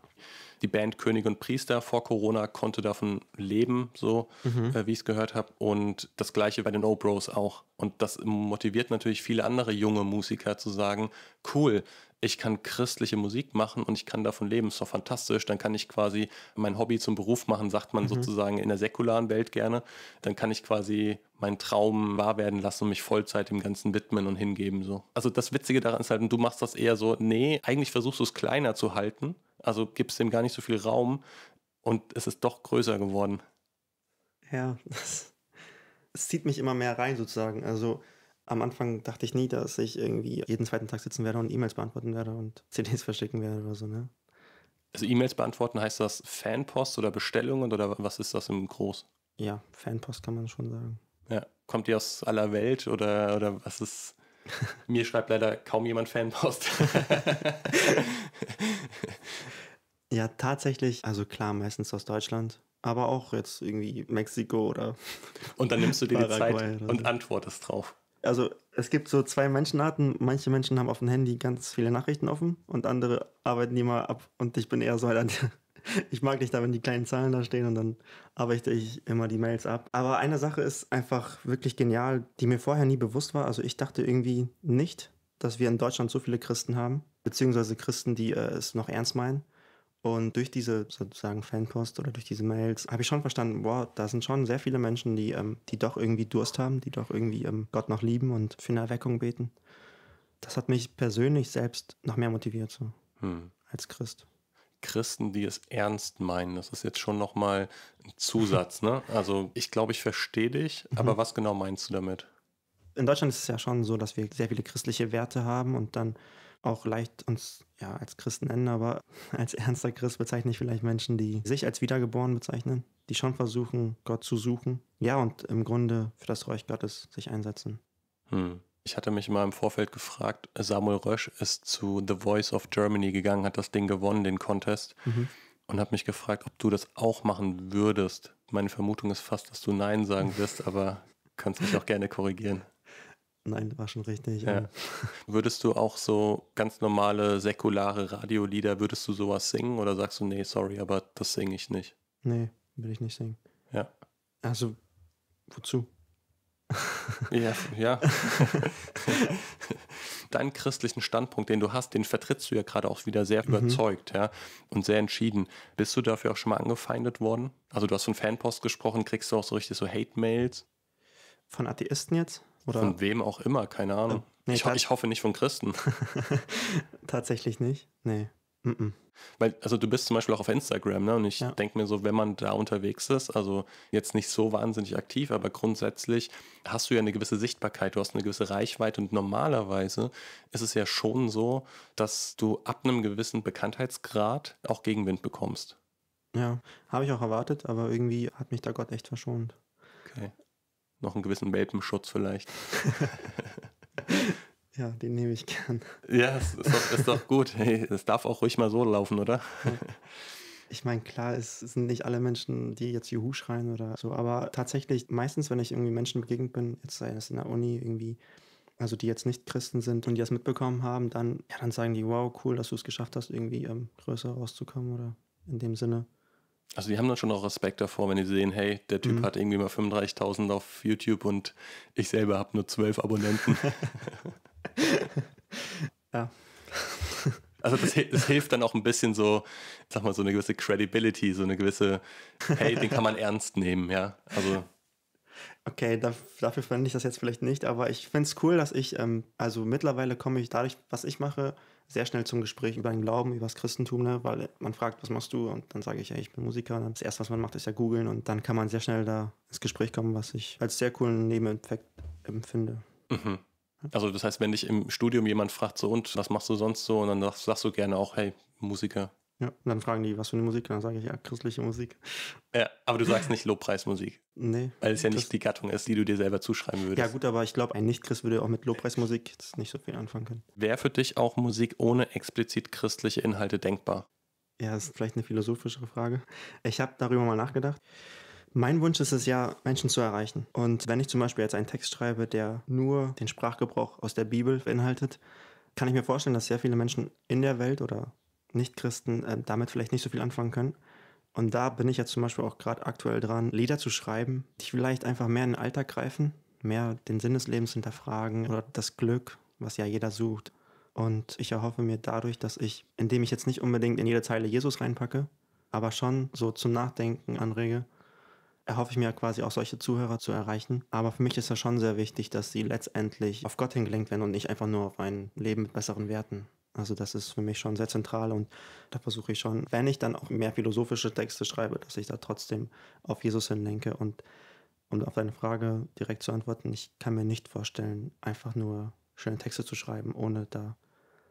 Die Band König und Priester vor Corona konnte davon leben, so mhm. äh, wie ich es gehört habe. Und das gleiche bei den O-Bros auch. Und das motiviert natürlich viele andere junge Musiker zu sagen, cool, ich kann christliche Musik machen und ich kann davon leben, ist doch fantastisch. Dann kann ich quasi mein Hobby zum Beruf machen, sagt man mhm. sozusagen in der säkularen Welt gerne. Dann kann ich quasi meinen Traum wahr werden lassen und mich Vollzeit dem Ganzen widmen und hingeben. So. Also das Witzige daran ist halt, du machst das eher so, nee, eigentlich versuchst du es kleiner zu halten, also gibst dem gar nicht so viel Raum und es ist doch größer geworden. Ja, das, es zieht mich immer mehr rein sozusagen. Also am Anfang dachte ich nie, dass ich irgendwie jeden zweiten Tag sitzen werde und E-Mails beantworten werde und CDs verschicken werde oder so, ne? Also E-Mails beantworten heißt das Fanpost oder Bestellungen oder was ist das im Groß? Ja, Fanpost kann man schon sagen. Ja, kommt ihr aus aller Welt oder, oder was ist. Mir schreibt leider kaum jemand Fanpost. ja, tatsächlich, also klar, meistens aus Deutschland, aber auch jetzt irgendwie Mexiko oder. Und dann nimmst du dir die Zeit und antwortest drauf also es gibt so zwei Menschenarten. Manche Menschen haben auf dem Handy ganz viele Nachrichten offen und andere arbeiten die mal ab. Und ich bin eher so einer, ich mag nicht da, wenn die kleinen Zahlen da stehen und dann arbeite ich immer die Mails ab. Aber eine Sache ist einfach wirklich genial, die mir vorher nie bewusst war. Also ich dachte irgendwie nicht, dass wir in Deutschland so viele Christen haben, beziehungsweise Christen, die äh, es noch ernst meinen. Und durch diese sozusagen Fanpost oder durch diese Mails habe ich schon verstanden, wow, da sind schon sehr viele Menschen, die, ähm, die doch irgendwie Durst haben, die doch irgendwie ähm, Gott noch lieben und für eine Erweckung beten. Das hat mich persönlich selbst noch mehr motiviert, so hm. als Christ. Christen, die es ernst meinen, das ist jetzt schon nochmal ein Zusatz, ne? Also ich glaube, ich verstehe dich, mhm. aber was genau meinst du damit? In Deutschland ist es ja schon so, dass wir sehr viele christliche Werte haben und dann auch leicht uns ja als Christen nennen, aber als ernster Christ bezeichne ich vielleicht Menschen, die sich als wiedergeboren bezeichnen, die schon versuchen, Gott zu suchen. Ja, und im Grunde für das Reich Gottes sich einsetzen. Hm. Ich hatte mich mal im Vorfeld gefragt, Samuel Rösch ist zu The Voice of Germany gegangen, hat das Ding gewonnen, den Contest, mhm. und habe mich gefragt, ob du das auch machen würdest. Meine Vermutung ist fast, dass du Nein sagen wirst, aber kannst mich auch gerne korrigieren. Nein, war schon richtig. Ja. würdest du auch so ganz normale säkulare Radiolieder, würdest du sowas singen oder sagst du, nee, sorry, aber das singe ich nicht? Nee, will ich nicht singen. Ja. Also, wozu? ja, ja. Deinen christlichen Standpunkt, den du hast, den vertrittst du ja gerade auch wieder sehr mhm. überzeugt, ja, und sehr entschieden. Bist du dafür auch schon mal angefeindet worden? Also du hast von Fanpost gesprochen, kriegst du auch so richtig so Hate-Mails? Von Atheisten jetzt? Oder? Von wem auch immer, keine Ahnung. Ähm, nee, ich, ich, hoffe nicht von Christen. tatsächlich nicht. Nee. Mm -mm. Weil, also du bist zum Beispiel auch auf Instagram, ne? Und ich ja. denke mir so, wenn man da unterwegs ist, also jetzt nicht so wahnsinnig aktiv, aber grundsätzlich hast du ja eine gewisse Sichtbarkeit, du hast eine gewisse Reichweite und normalerweise ist es ja schon so, dass du ab einem gewissen Bekanntheitsgrad auch Gegenwind bekommst. Ja, habe ich auch erwartet, aber irgendwie hat mich da Gott echt verschont. Okay noch einen gewissen Welpenschutz vielleicht. ja, den nehme ich gern. Ja, ist, ist, doch, ist doch, gut. Hey, das darf auch ruhig mal so laufen, oder? Ich meine, klar, es sind nicht alle Menschen, die jetzt Juhu schreien oder so, aber tatsächlich meistens, wenn ich irgendwie Menschen begegnet bin, jetzt sei es in der Uni irgendwie, also die jetzt nicht Christen sind und die das mitbekommen haben, dann, ja, dann sagen die, wow, cool, dass du es geschafft hast, irgendwie ähm, größer rauszukommen oder in dem Sinne. Also die haben dann schon auch Respekt davor, wenn die sehen, hey, der Typ mhm. hat irgendwie mal 35.000 auf YouTube und ich selber habe nur 12 Abonnenten. ja. Also das, das, hilft dann auch ein bisschen so, sag mal, so eine gewisse Credibility, so eine gewisse, hey, den kann man ernst nehmen, ja. Also. Okay, dafür verwende ich das jetzt vielleicht nicht, aber ich finde es cool, dass ich, ähm, also mittlerweile komme ich dadurch, was ich mache, sehr schnell zum Gespräch über den Glauben, über das Christentum, ne? weil man fragt, was machst du? Und dann sage ich, ja, ich bin Musiker. Und das Erste, was man macht, ist ja googeln und dann kann man sehr schnell da ins Gespräch kommen, was ich als sehr coolen Nebeneffekt empfinde. Mhm. Also das heißt, wenn dich im Studium jemand fragt, so und was machst du sonst so, und dann sagst, sagst du gerne auch, hey, Musiker. Ja, und dann fragen die, was für eine Musik? Und dann sage ich, ja, christliche Musik. Ja, aber du sagst nicht Lobpreismusik. nee. Weil es ja nicht die Gattung ist, die du dir selber zuschreiben würdest. Ja, gut, aber ich glaube, ein Nicht-Christ würde auch mit Lobpreismusik jetzt nicht so viel anfangen können. Wäre für dich auch Musik ohne explizit christliche Inhalte denkbar? Ja, das ist vielleicht eine philosophischere Frage. Ich habe darüber mal nachgedacht. Mein Wunsch ist es ja, Menschen zu erreichen. Und wenn ich zum Beispiel jetzt einen Text schreibe, der nur den Sprachgebrauch aus der Bibel beinhaltet, kann ich mir vorstellen, dass sehr viele Menschen in der Welt oder Nichtchristen äh, damit vielleicht nicht so viel anfangen können. Und da bin ich jetzt zum Beispiel auch gerade aktuell dran, Lieder zu schreiben, die vielleicht einfach mehr in den Alltag greifen, mehr den Sinn des Lebens hinterfragen oder das Glück, was ja jeder sucht. Und ich erhoffe mir dadurch, dass ich, indem ich jetzt nicht unbedingt in jede Zeile Jesus reinpacke, aber schon so zum Nachdenken anrege, erhoffe ich mir quasi auch solche Zuhörer zu erreichen. Aber für mich ist ja schon sehr wichtig, dass sie letztendlich auf Gott hingelenkt werden und nicht einfach nur auf ein Leben mit besseren Werten. Also das ist für mich schon sehr zentral und da versuche ich schon, wenn ich dann auch mehr philosophische Texte schreibe, dass ich da trotzdem auf Jesus hinlenke und um auf deine Frage direkt zu antworten, ich kann mir nicht vorstellen, einfach nur schöne Texte zu schreiben, ohne da.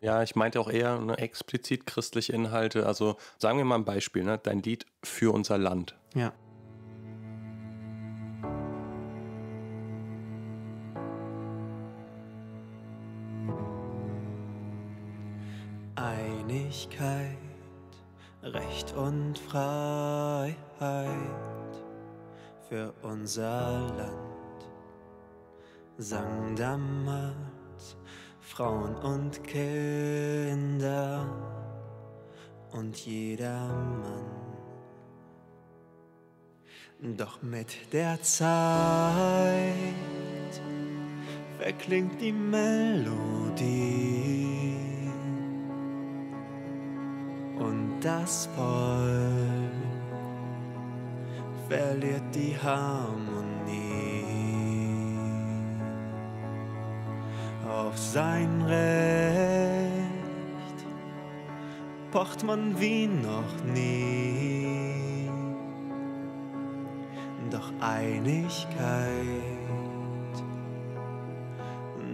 Ja, ich meinte auch eher ne, explizit christliche Inhalte. Also sagen wir mal ein Beispiel, ne? dein Lied für unser Land. Ja. Gerechtigkeit, Recht und Freiheit für unser Land. Sang damals Frauen und Kinder und jeder Mann. Doch mit der Zeit verklingt die Melodie das Volk verliert die Harmonie. Auf sein Recht pocht man wie noch nie. Doch Einigkeit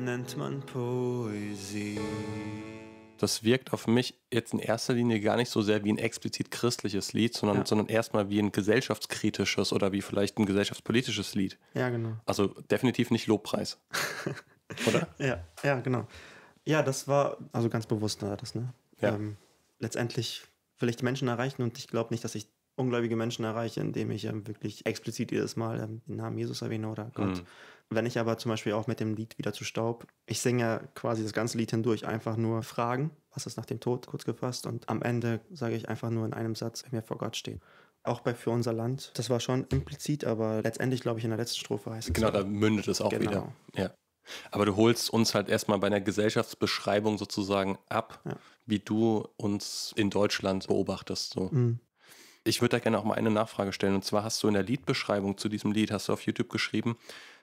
nennt man Poesie das wirkt auf mich jetzt in erster Linie gar nicht so sehr wie ein explizit christliches Lied, sondern, ja. sondern erstmal wie ein gesellschaftskritisches oder wie vielleicht ein gesellschaftspolitisches Lied. Ja, genau. Also definitiv nicht Lobpreis. oder? Ja, ja, genau. Ja, das war, also ganz bewusst war das, ne? Ja. Ähm, letztendlich will ich die Menschen erreichen und ich glaube nicht, dass ich ungläubige Menschen erreiche, indem ich ähm, wirklich explizit jedes Mal ähm, den Namen Jesus erwähne oder Gott. Mhm. Wenn ich aber zum Beispiel auch mit dem Lied wieder zu Staub, ich singe quasi das ganze Lied hindurch einfach nur Fragen, was ist nach dem Tod, kurz gefasst, und am Ende sage ich einfach nur in einem Satz, wer vor Gott stehen. auch bei Für unser Land. Das war schon implizit, aber letztendlich, glaube ich, in der letzten Strophe heißt es. Genau, so. da mündet es auch genau. wieder. Ja. Aber du holst uns halt erstmal bei einer Gesellschaftsbeschreibung sozusagen ab, ja. wie du uns in Deutschland beobachtest. So. Mhm. Ich würde da gerne auch mal eine Nachfrage stellen. Und zwar hast du in der Liedbeschreibung zu diesem Lied, hast du auf YouTube geschrieben,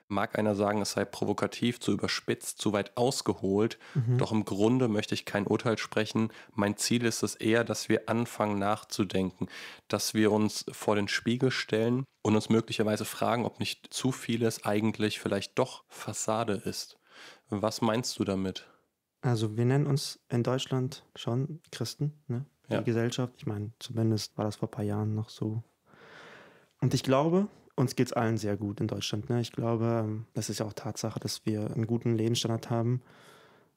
mag einer sagen, es sei provokativ, zu überspitzt, zu weit ausgeholt. Mhm. Doch im Grunde möchte ich kein Urteil sprechen. Mein Ziel ist es eher, dass wir anfangen nachzudenken, dass wir uns vor den Spiegel stellen und uns möglicherweise fragen, ob nicht zu vieles eigentlich vielleicht doch Fassade ist. Was meinst du damit? Also wir nennen uns in Deutschland schon Christen, ne? Die ja. Gesellschaft. Ich meine, zumindest war das vor ein paar Jahren noch so. Und ich glaube, uns geht es allen sehr gut in Deutschland. Ne? Ich glaube, ähm, das ist ja auch Tatsache, dass wir einen guten Lebensstandard haben.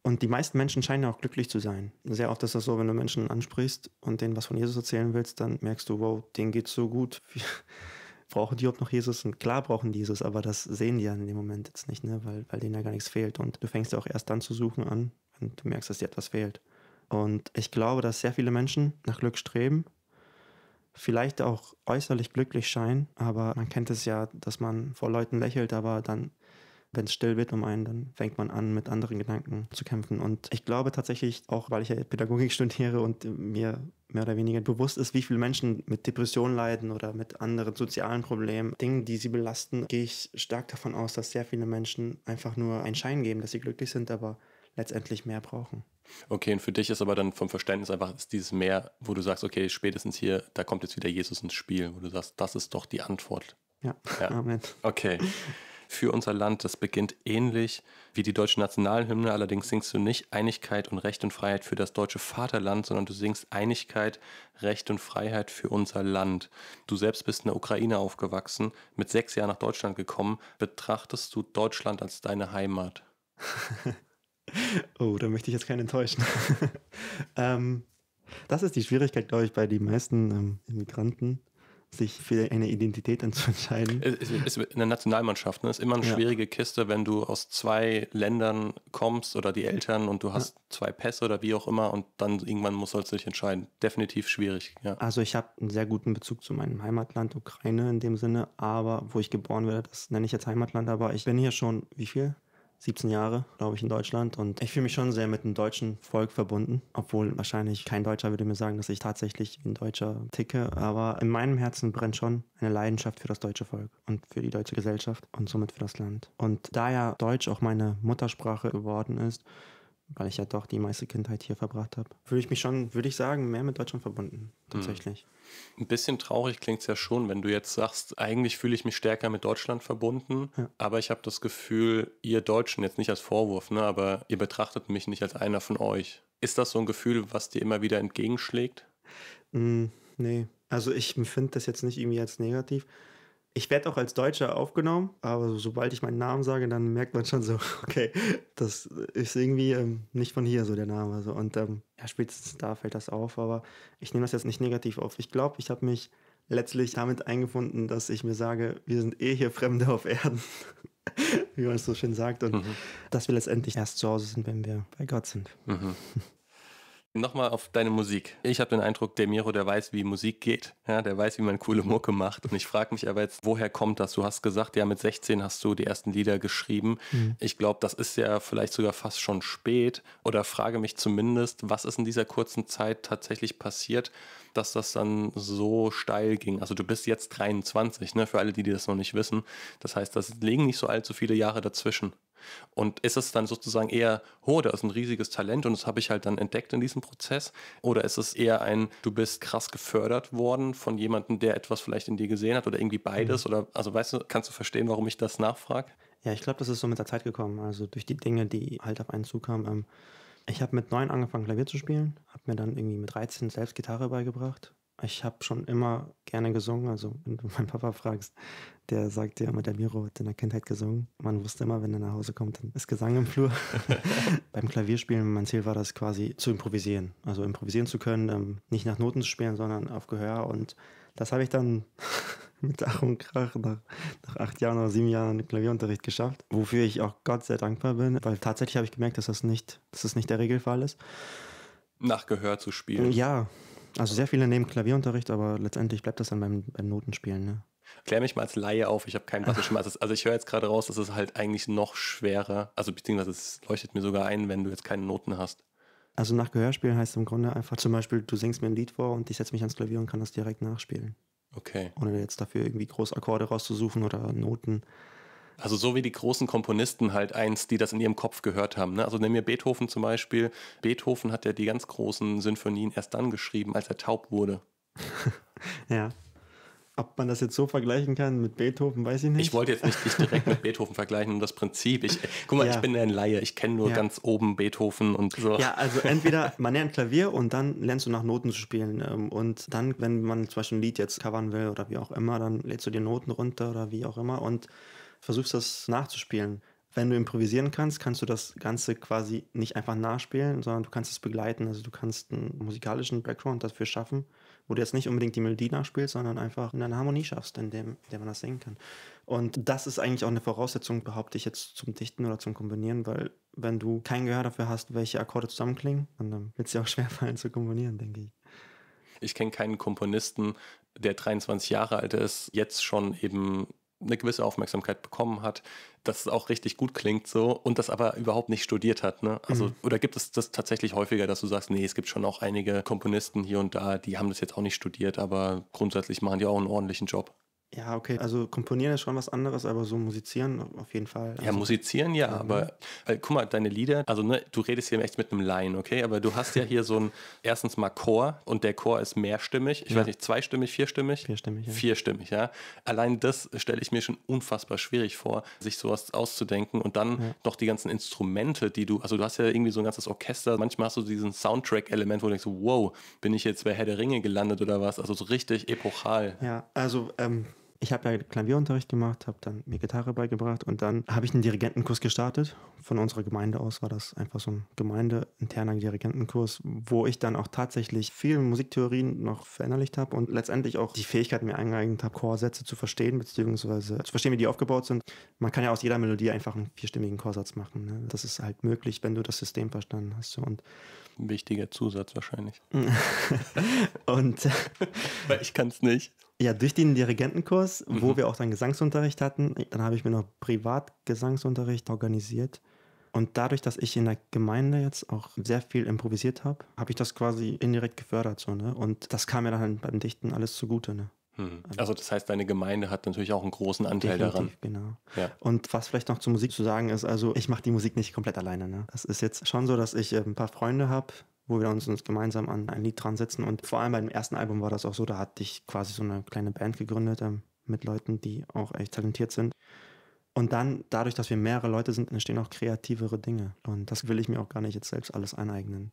Und die meisten Menschen scheinen auch glücklich zu sein. Sehr oft ist das so, wenn du Menschen ansprichst und denen was von Jesus erzählen willst, dann merkst du, wow, denen geht's so gut. brauchen die überhaupt noch Jesus? Und klar brauchen die Jesus, aber das sehen die ja in dem Moment jetzt nicht, ne? weil, weil denen ja gar nichts fehlt. Und du fängst ja auch erst dann zu suchen an, wenn du merkst, dass dir etwas fehlt. Und ich glaube, dass sehr viele Menschen nach Glück streben, vielleicht auch äußerlich glücklich scheinen, aber man kennt es ja, dass man vor Leuten lächelt, aber dann, wenn es still wird um einen, dann fängt man an, mit anderen Gedanken zu kämpfen. Und ich glaube tatsächlich, auch weil ich ja Pädagogik studiere und mir mehr oder weniger bewusst ist, wie viele Menschen mit Depressionen leiden oder mit anderen sozialen Problemen, Dingen, die sie belasten, gehe ich stark davon aus, dass sehr viele Menschen einfach nur einen Schein geben, dass sie glücklich sind, aber letztendlich mehr brauchen. Okay, und für dich ist aber dann vom Verständnis einfach dieses Mehr, wo du sagst, okay, spätestens hier, da kommt jetzt wieder Jesus ins Spiel, wo du sagst, das ist doch die Antwort. Ja, ja. Amen. Okay. Für unser Land, das beginnt ähnlich wie die deutsche Nationalhymne, allerdings singst du nicht Einigkeit und Recht und Freiheit für das deutsche Vaterland, sondern du singst Einigkeit, Recht und Freiheit für unser Land. Du selbst bist in der Ukraine aufgewachsen, mit sechs Jahren nach Deutschland gekommen. Betrachtest du Deutschland als deine Heimat? Oh, da möchte ich jetzt keinen enttäuschen. ähm, das ist die Schwierigkeit, glaube ich, bei den meisten ähm, Immigranten, sich für eine Identität zu entscheiden. Ist, ist eine Nationalmannschaft, ne? Ist immer eine ja. schwierige Kiste, wenn du aus zwei Ländern kommst oder die Eltern und du hast ja. zwei Pässe oder wie auch immer und dann irgendwann musst du dich entscheiden. Definitiv schwierig, ja. Also ich habe einen sehr guten Bezug zu meinem Heimatland, Ukraine in dem Sinne, aber wo ich geboren werde, das nenne ich jetzt Heimatland, aber ich bin hier schon, wie viel? 17 Jahre, glaube ich, in Deutschland. Und ich fühle mich schon sehr mit dem deutschen Volk verbunden, obwohl wahrscheinlich kein Deutscher würde mir sagen, dass ich tatsächlich ein Deutscher ticke. Aber in meinem Herzen brennt schon eine Leidenschaft für das deutsche Volk und für die deutsche Gesellschaft und somit für das Land. Und da ja Deutsch auch meine Muttersprache geworden ist, weil ich ja doch die meiste Kindheit hier verbracht habe, fühle ich mich schon, würde ich sagen, mehr mit Deutschland verbunden, hm. tatsächlich. Ein bisschen traurig klingt es ja schon, wenn du jetzt sagst, eigentlich fühle ich mich stärker mit Deutschland verbunden, ja. aber ich habe das Gefühl, ihr Deutschen, jetzt nicht als Vorwurf, ne, aber ihr betrachtet mich nicht als einer von euch. Ist das so ein Gefühl, was dir immer wieder entgegenschlägt? Mm, nee, also ich empfinde das jetzt nicht irgendwie als negativ. Ich werde auch als Deutscher aufgenommen, aber sobald ich meinen Namen sage, dann merkt man schon so, okay, das ist irgendwie ähm, nicht von hier so der Name. Also, und ähm, ja, spätestens da fällt das auf, aber ich nehme das jetzt nicht negativ auf. Ich glaube, ich habe mich letztlich damit eingefunden, dass ich mir sage, wir sind eh hier Fremde auf Erden, wie man es so schön sagt, und mhm. dass wir letztendlich erst zu Hause sind, wenn wir bei Gott sind. Mhm. Nochmal auf deine Musik. Ich habe den Eindruck, der Miro, der weiß, wie Musik geht. Ja, der weiß, wie man coole Mucke macht. Und ich frage mich aber jetzt, woher kommt das? Du hast gesagt, ja, mit 16 hast du die ersten Lieder geschrieben. Mhm. Ich glaube, das ist ja vielleicht sogar fast schon spät. Oder frage mich zumindest, was ist in dieser kurzen Zeit tatsächlich passiert, dass das dann so steil ging? Also du bist jetzt 23, ne? für alle, die, die das noch nicht wissen. Das heißt, das liegen nicht so allzu viele Jahre dazwischen. Und ist es dann sozusagen eher, oh, da ist ein riesiges Talent und das habe ich halt dann entdeckt in diesem Prozess? Oder ist es eher ein, du bist krass gefördert worden von jemandem, der etwas vielleicht in dir gesehen hat oder irgendwie beides? Mhm. Oder also weißt du, kannst du verstehen, warum ich das nachfrage? Ja, ich glaube, das ist so mit der Zeit gekommen. Also durch die Dinge, die halt auf einen zukamen. Ähm, ich habe mit neun angefangen, Klavier zu spielen, habe mir dann irgendwie mit 13 selbst Gitarre beigebracht ich habe schon immer gerne gesungen. Also, wenn du meinen Papa fragst, der sagt dir immer, der Miro hat in der Kindheit gesungen. Man wusste immer, wenn er nach Hause kommt, dann ist Gesang im Flur. Beim Klavierspielen, mein Ziel war das quasi zu improvisieren. Also improvisieren zu können, ähm, nicht nach Noten zu spielen, sondern auf Gehör. Und das habe ich dann mit Ach und Krach nach, nach acht Jahren oder sieben Jahren Klavierunterricht geschafft, wofür ich auch Gott sehr dankbar bin, weil tatsächlich habe ich gemerkt, dass das nicht, dass das nicht der Regelfall ist. Nach Gehör zu spielen. Ja, also sehr viele nehmen Klavierunterricht, aber letztendlich bleibt das dann beim, beim Notenspielen. Ne? Klär mich mal als Laie auf, ich habe keinen Bastelschmerz. Also ich höre jetzt gerade raus, dass es halt eigentlich noch schwerer, also beziehungsweise es leuchtet mir sogar ein, wenn du jetzt keine Noten hast. Also nach Gehörspielen heißt es im Grunde einfach zum Beispiel, du singst mir ein Lied vor und ich setze mich ans Klavier und kann das direkt nachspielen. Okay. Ohne jetzt dafür irgendwie groß Akkorde rauszusuchen oder Noten. Also so wie die großen Komponisten halt eins, die das in ihrem Kopf gehört haben. Ne? Also nehmen wir Beethoven zum Beispiel. Beethoven hat ja die ganz großen Sinfonien erst dann geschrieben, als er taub wurde. ja. Ob man das jetzt so vergleichen kann mit Beethoven, weiß ich nicht. Ich wollte jetzt nicht dich direkt mit Beethoven vergleichen, um das Prinzip. Ich, guck mal, ja. ich bin ein Laie, ich kenne nur ja. ganz oben Beethoven und so. Ja, also entweder man lernt Klavier und dann lernst du nach Noten zu spielen. Ähm, und dann, wenn man zum Beispiel ein Lied jetzt covern will oder wie auch immer, dann lädst du dir Noten runter oder wie auch immer und versuchst das nachzuspielen. Wenn du improvisieren kannst, kannst du das Ganze quasi nicht einfach nachspielen, sondern du kannst es begleiten. Also du kannst einen musikalischen Background dafür schaffen, wo du jetzt nicht unbedingt die Melodie nachspielst, sondern einfach eine Harmonie schaffst, in, dem, in der man das singen kann. Und das ist eigentlich auch eine Voraussetzung, behaupte ich jetzt zum Dichten oder zum Komponieren, weil wenn du kein Gehör dafür hast, welche Akkorde zusammenklingen, dann wird es dir auch schwerfallen zu komponieren, denke ich. Ich kenne keinen Komponisten, der 23 Jahre alt ist, jetzt schon eben eine gewisse Aufmerksamkeit bekommen hat, dass es auch richtig gut klingt so und das aber überhaupt nicht studiert hat. Ne? Also, mhm. oder gibt es das tatsächlich häufiger, dass du sagst, nee, es gibt schon auch einige Komponisten hier und da, die haben das jetzt auch nicht studiert, aber grundsätzlich machen die auch einen ordentlichen Job? Ja, okay. Also komponieren ist schon was anderes, aber so musizieren auf jeden Fall. Also ja, musizieren ja, mhm. aber äh, guck mal, deine Lieder, also ne, du redest hier echt mit einem Laien, okay? Aber du hast ja hier so ein, erstens mal Chor und der Chor ist mehrstimmig. Ich ja. weiß nicht, zweistimmig, vierstimmig? Vierstimmig, ja. Vierstimmig, ja. Allein das stelle ich mir schon unfassbar schwierig vor, sich sowas auszudenken und dann ja. noch die ganzen Instrumente, die du, also du hast ja irgendwie so ein ganzes Orchester, manchmal hast du diesen Soundtrack-Element, wo du denkst, wow, bin ich jetzt bei Herr der Ringe gelandet oder was? Also so richtig epochal. Ja, also ähm, ich habe ja Klavierunterricht gemacht, habe dann mir Gitarre beigebracht und dann habe ich einen Dirigentenkurs gestartet. Von unserer Gemeinde aus war das einfach so ein gemeindeinterner Dirigentenkurs, wo ich dann auch tatsächlich viele Musiktheorien noch verinnerlicht habe und letztendlich auch die Fähigkeit mir angeeignet habe, Chorsätze zu verstehen, beziehungsweise zu verstehen, wie die aufgebaut sind. Man kann ja aus jeder Melodie einfach einen vierstimmigen Chorsatz machen. Ne? Das ist halt möglich, wenn du das System verstanden hast. Und Wichtiger Zusatz wahrscheinlich. und weil ich kann es nicht. Ja, durch den Dirigentenkurs, mhm. wo wir auch dann Gesangsunterricht hatten. Dann habe ich mir noch Privatgesangsunterricht organisiert. Und dadurch, dass ich in der Gemeinde jetzt auch sehr viel improvisiert habe, habe ich das quasi indirekt gefördert. So, ne? Und das kam mir dann beim Dichten alles zugute. Ne? Mhm. Also, also das heißt, deine Gemeinde hat natürlich auch einen großen Anteil Definitiv, daran. Genau. Ja. Und was vielleicht noch zur Musik zu sagen ist, also ich mache die Musik nicht komplett alleine. Ne? Das ist jetzt schon so, dass ich ein ähm, paar Freunde habe, wo wir uns, uns gemeinsam an ein Lied dran setzen. Und vor allem bei dem ersten Album war das auch so, da hatte ich quasi so eine kleine Band gegründet ähm, mit Leuten, die auch echt talentiert sind. Und dann, dadurch, dass wir mehrere Leute sind, entstehen auch kreativere Dinge. Und das will ich mir auch gar nicht jetzt selbst alles aneignen.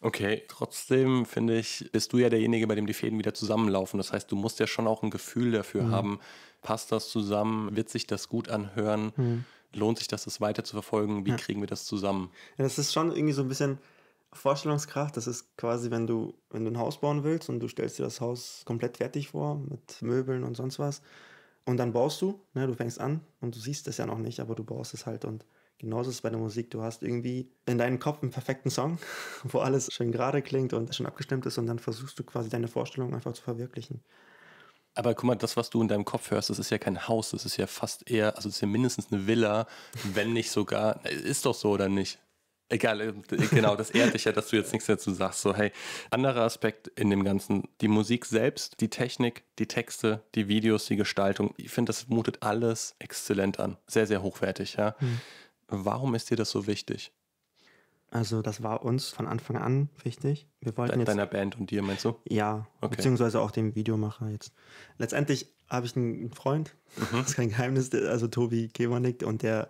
Okay, trotzdem finde ich, bist du ja derjenige, bei dem die Fäden wieder zusammenlaufen. Das heißt, du musst ja schon auch ein Gefühl dafür mhm. haben, passt das zusammen, wird sich das gut anhören, mhm. lohnt sich das, das weiter zu verfolgen, wie ja. kriegen wir das zusammen? Ja, das ist schon irgendwie so ein bisschen Vorstellungskraft, das ist quasi, wenn du, wenn du ein Haus bauen willst und du stellst dir das Haus komplett fertig vor mit Möbeln und sonst was. Und dann baust du, ne, du fängst an und du siehst es ja noch nicht, aber du baust es halt. Und genauso ist es bei der Musik. Du hast irgendwie in deinem Kopf einen perfekten Song, wo alles schön gerade klingt und schon abgestimmt ist und dann versuchst du quasi deine Vorstellung einfach zu verwirklichen. Aber guck mal, das, was du in deinem Kopf hörst, das ist ja kein Haus, das ist ja fast eher, also es ist ja mindestens eine Villa, wenn nicht sogar, ist doch so oder nicht? Egal, ähm, genau, das ehrt dich ja, dass du jetzt nichts dazu sagst. So, hey, anderer Aspekt in dem Ganzen, die Musik selbst, die Technik, die Texte, die Videos, die Gestaltung, ich finde, das mutet alles exzellent an. Sehr, sehr hochwertig, ja. Mhm. Warum ist dir das so wichtig? Also, das war uns von Anfang an wichtig. Wir wollten De jetzt, Deiner Band und dir, meinst du? Ja, okay. beziehungsweise auch dem Videomacher jetzt. Letztendlich habe ich einen Freund, mhm. das ist kein Geheimnis, also Tobi Kewanik, und der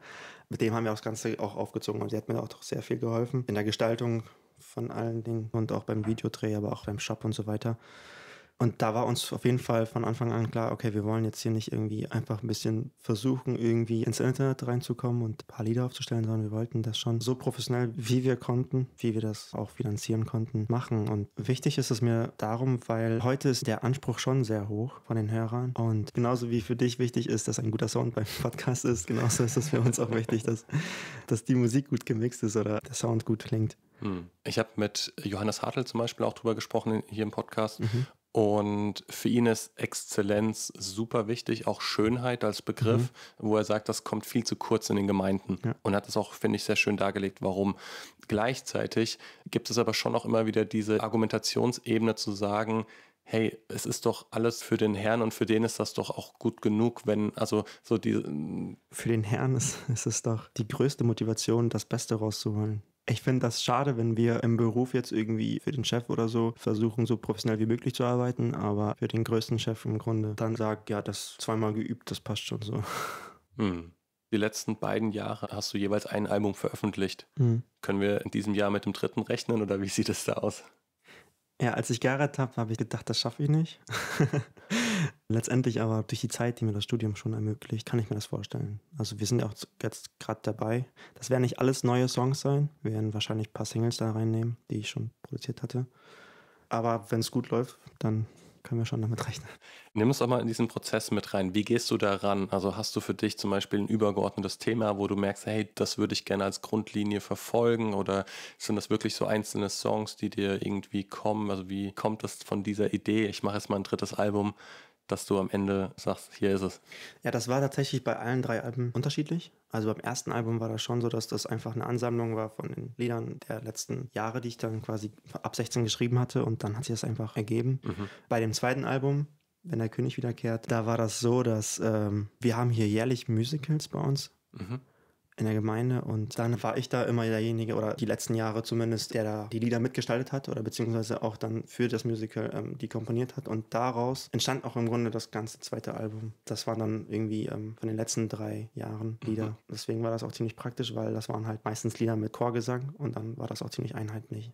mit dem haben wir auch das Ganze auch aufgezogen und sie hat mir auch sehr viel geholfen in der Gestaltung von allen Dingen und auch beim Videodreh, aber auch beim Shop und so weiter. Und da war uns auf jeden Fall von Anfang an klar, okay, wir wollen jetzt hier nicht irgendwie einfach ein bisschen versuchen, irgendwie ins Internet reinzukommen und ein paar Lieder aufzustellen, sondern wir wollten das schon so professionell, wie wir konnten, wie wir das auch finanzieren konnten, machen. Und wichtig ist es mir darum, weil heute ist der Anspruch schon sehr hoch von den Hörern. Und genauso wie für dich wichtig ist, dass ein guter Sound beim Podcast ist, genauso ist es für uns auch wichtig, dass, dass die Musik gut gemixt ist oder der Sound gut klingt. Hm. Ich habe mit Johannes Hartl zum Beispiel auch drüber gesprochen hier im Podcast. Mhm. Und für ihn ist Exzellenz super wichtig, auch Schönheit als Begriff, mhm. wo er sagt, das kommt viel zu kurz in den Gemeinden. Ja. Und hat das auch, finde ich, sehr schön dargelegt, warum. Gleichzeitig gibt es aber schon auch immer wieder diese Argumentationsebene zu sagen, hey, es ist doch alles für den Herrn und für den ist das doch auch gut genug, wenn, also so die. Für den Herrn ist, ist es doch die größte Motivation, das Beste rauszuholen. Ich finde das schade, wenn wir im Beruf jetzt irgendwie für den Chef oder so versuchen, so professionell wie möglich zu arbeiten, aber für den größten Chef im Grunde dann sagt, ja, das zweimal geübt, das passt schon so. Hm. Die letzten beiden Jahre hast du jeweils ein Album veröffentlicht. Hm. Können wir in diesem Jahr mit dem dritten rechnen oder wie sieht es da aus? Ja, als ich geheiratet habe, habe ich gedacht, das schaffe ich nicht. Letztendlich aber durch die Zeit, die mir das Studium schon ermöglicht, kann ich mir das vorstellen. Also wir sind auch jetzt gerade dabei. Das werden nicht alles neue Songs sein. Wir werden wahrscheinlich ein paar Singles da reinnehmen, die ich schon produziert hatte. Aber wenn es gut läuft, dann können wir schon damit rechnen. Nimm es doch mal in diesen Prozess mit rein. Wie gehst du daran? Also hast du für dich zum Beispiel ein übergeordnetes Thema, wo du merkst, hey, das würde ich gerne als Grundlinie verfolgen? Oder sind das wirklich so einzelne Songs, die dir irgendwie kommen? Also wie kommt das von dieser Idee, ich mache jetzt mal ein drittes Album dass du am Ende sagst, hier ist es? Ja, das war tatsächlich bei allen drei Alben unterschiedlich. Also beim ersten Album war das schon so, dass das einfach eine Ansammlung war von den Liedern der letzten Jahre, die ich dann quasi ab 16 geschrieben hatte und dann hat sich das einfach ergeben. Mhm. Bei dem zweiten Album, wenn der König wiederkehrt, da war das so, dass ähm, wir haben hier jährlich Musicals bei uns. Mhm in der Gemeinde und dann war ich da immer derjenige oder die letzten Jahre zumindest, der da die Lieder mitgestaltet hat oder beziehungsweise auch dann für das Musical ähm, die komponiert hat und daraus entstand auch im Grunde das ganze zweite Album. Das waren dann irgendwie ähm, von den letzten drei Jahren mhm. Lieder. Mhm. Deswegen war das auch ziemlich praktisch, weil das waren halt meistens Lieder mit Chorgesang und dann war das auch ziemlich einheitlich.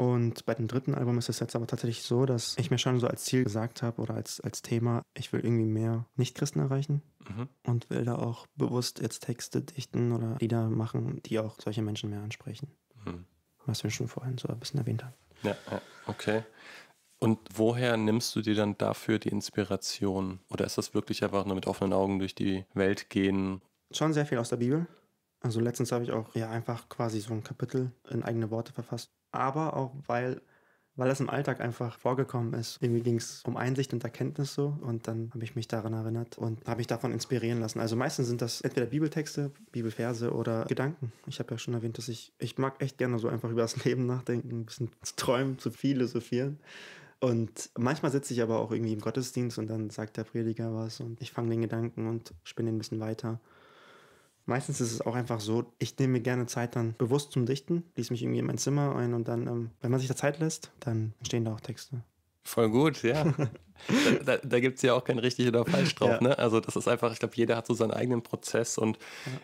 Und bei dem dritten Album ist es jetzt aber tatsächlich so, dass ich mir schon so als Ziel gesagt habe oder als, als Thema, ich will irgendwie mehr Nichtchristen erreichen mhm. und will da auch bewusst jetzt Texte dichten oder Lieder machen, die auch solche Menschen mehr ansprechen. Mhm. Was wir schon vorhin so ein bisschen erwähnt haben. Ja, okay. Und woher nimmst du dir dann dafür die Inspiration? Oder ist das wirklich einfach nur mit offenen Augen durch die Welt gehen? Schon sehr viel aus der Bibel. Also letztens habe ich auch ja einfach quasi so ein Kapitel in eigene Worte verfasst aber auch weil weil das im Alltag einfach vorgekommen ist. Irgendwie ging es um Einsicht und Erkenntnis so und dann habe ich mich daran erinnert und habe mich davon inspirieren lassen. Also meistens sind das entweder Bibeltexte, Bibelverse oder Gedanken. Ich habe ja schon erwähnt, dass ich, ich mag echt gerne so einfach über das Leben nachdenken, ein bisschen zu träumen, zu philosophieren. Und manchmal sitze ich aber auch irgendwie im Gottesdienst und dann sagt der Prediger was und ich fange den Gedanken und spinne ein bisschen weiter. Meistens ist es auch einfach so, ich nehme mir gerne Zeit dann bewusst zum Dichten, ließ mich irgendwie in mein Zimmer ein und dann, ähm, wenn man sich da Zeit lässt, dann entstehen da auch Texte. Voll gut, ja. da da, da gibt es ja auch kein richtig oder falsch drauf. Ja. Ne? Also das ist einfach, ich glaube, jeder hat so seinen eigenen Prozess. Und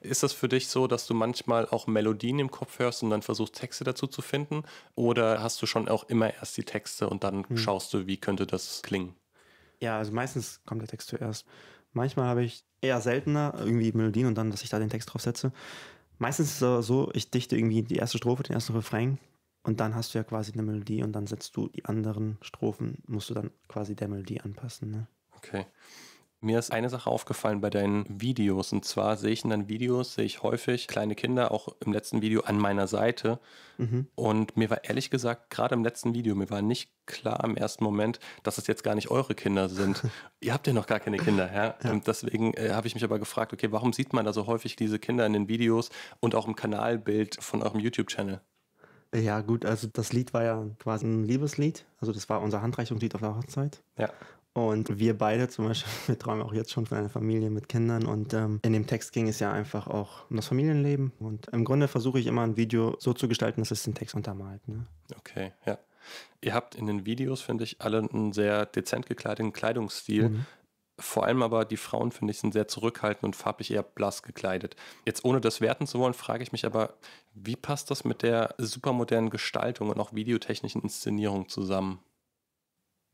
ja. ist das für dich so, dass du manchmal auch Melodien im Kopf hörst und dann versuchst, Texte dazu zu finden? Oder hast du schon auch immer erst die Texte und dann hm. schaust du, wie könnte das klingen? Ja, also meistens kommt der Text zuerst. Manchmal habe ich eher seltener irgendwie Melodien und dann, dass ich da den Text draufsetze. Meistens ist es aber so, ich dichte irgendwie die erste Strophe, den ersten Refrain und dann hast du ja quasi eine Melodie und dann setzt du die anderen Strophen, musst du dann quasi der Melodie anpassen. Ne? Okay. Mir ist eine Sache aufgefallen bei deinen Videos. Und zwar sehe ich in deinen Videos, sehe ich häufig kleine Kinder, auch im letzten Video an meiner Seite. Mhm. Und mir war ehrlich gesagt, gerade im letzten Video, mir war nicht klar im ersten Moment, dass es jetzt gar nicht eure Kinder sind. Ihr habt ja noch gar keine Kinder, ja? ja. Und deswegen äh, habe ich mich aber gefragt, okay, warum sieht man da so häufig diese Kinder in den Videos und auch im Kanalbild von eurem YouTube-Channel? Ja, gut, also das Lied war ja quasi ein Liebeslied. Also das war unser Handreichungslied auf der Hochzeit. Ja. Und wir beide zum Beispiel, wir träumen auch jetzt schon von einer Familie mit Kindern. Und ähm, in dem Text ging es ja einfach auch um das Familienleben. Und im Grunde versuche ich immer ein Video so zu gestalten, dass es den Text untermalt. Ne? Okay, ja. Ihr habt in den Videos, finde ich, alle einen sehr dezent gekleideten Kleidungsstil. Mhm. Vor allem aber die Frauen, finde ich, sind sehr zurückhaltend und farblich eher blass gekleidet. Jetzt ohne das werten zu wollen, frage ich mich aber, wie passt das mit der supermodernen Gestaltung und auch videotechnischen Inszenierung zusammen?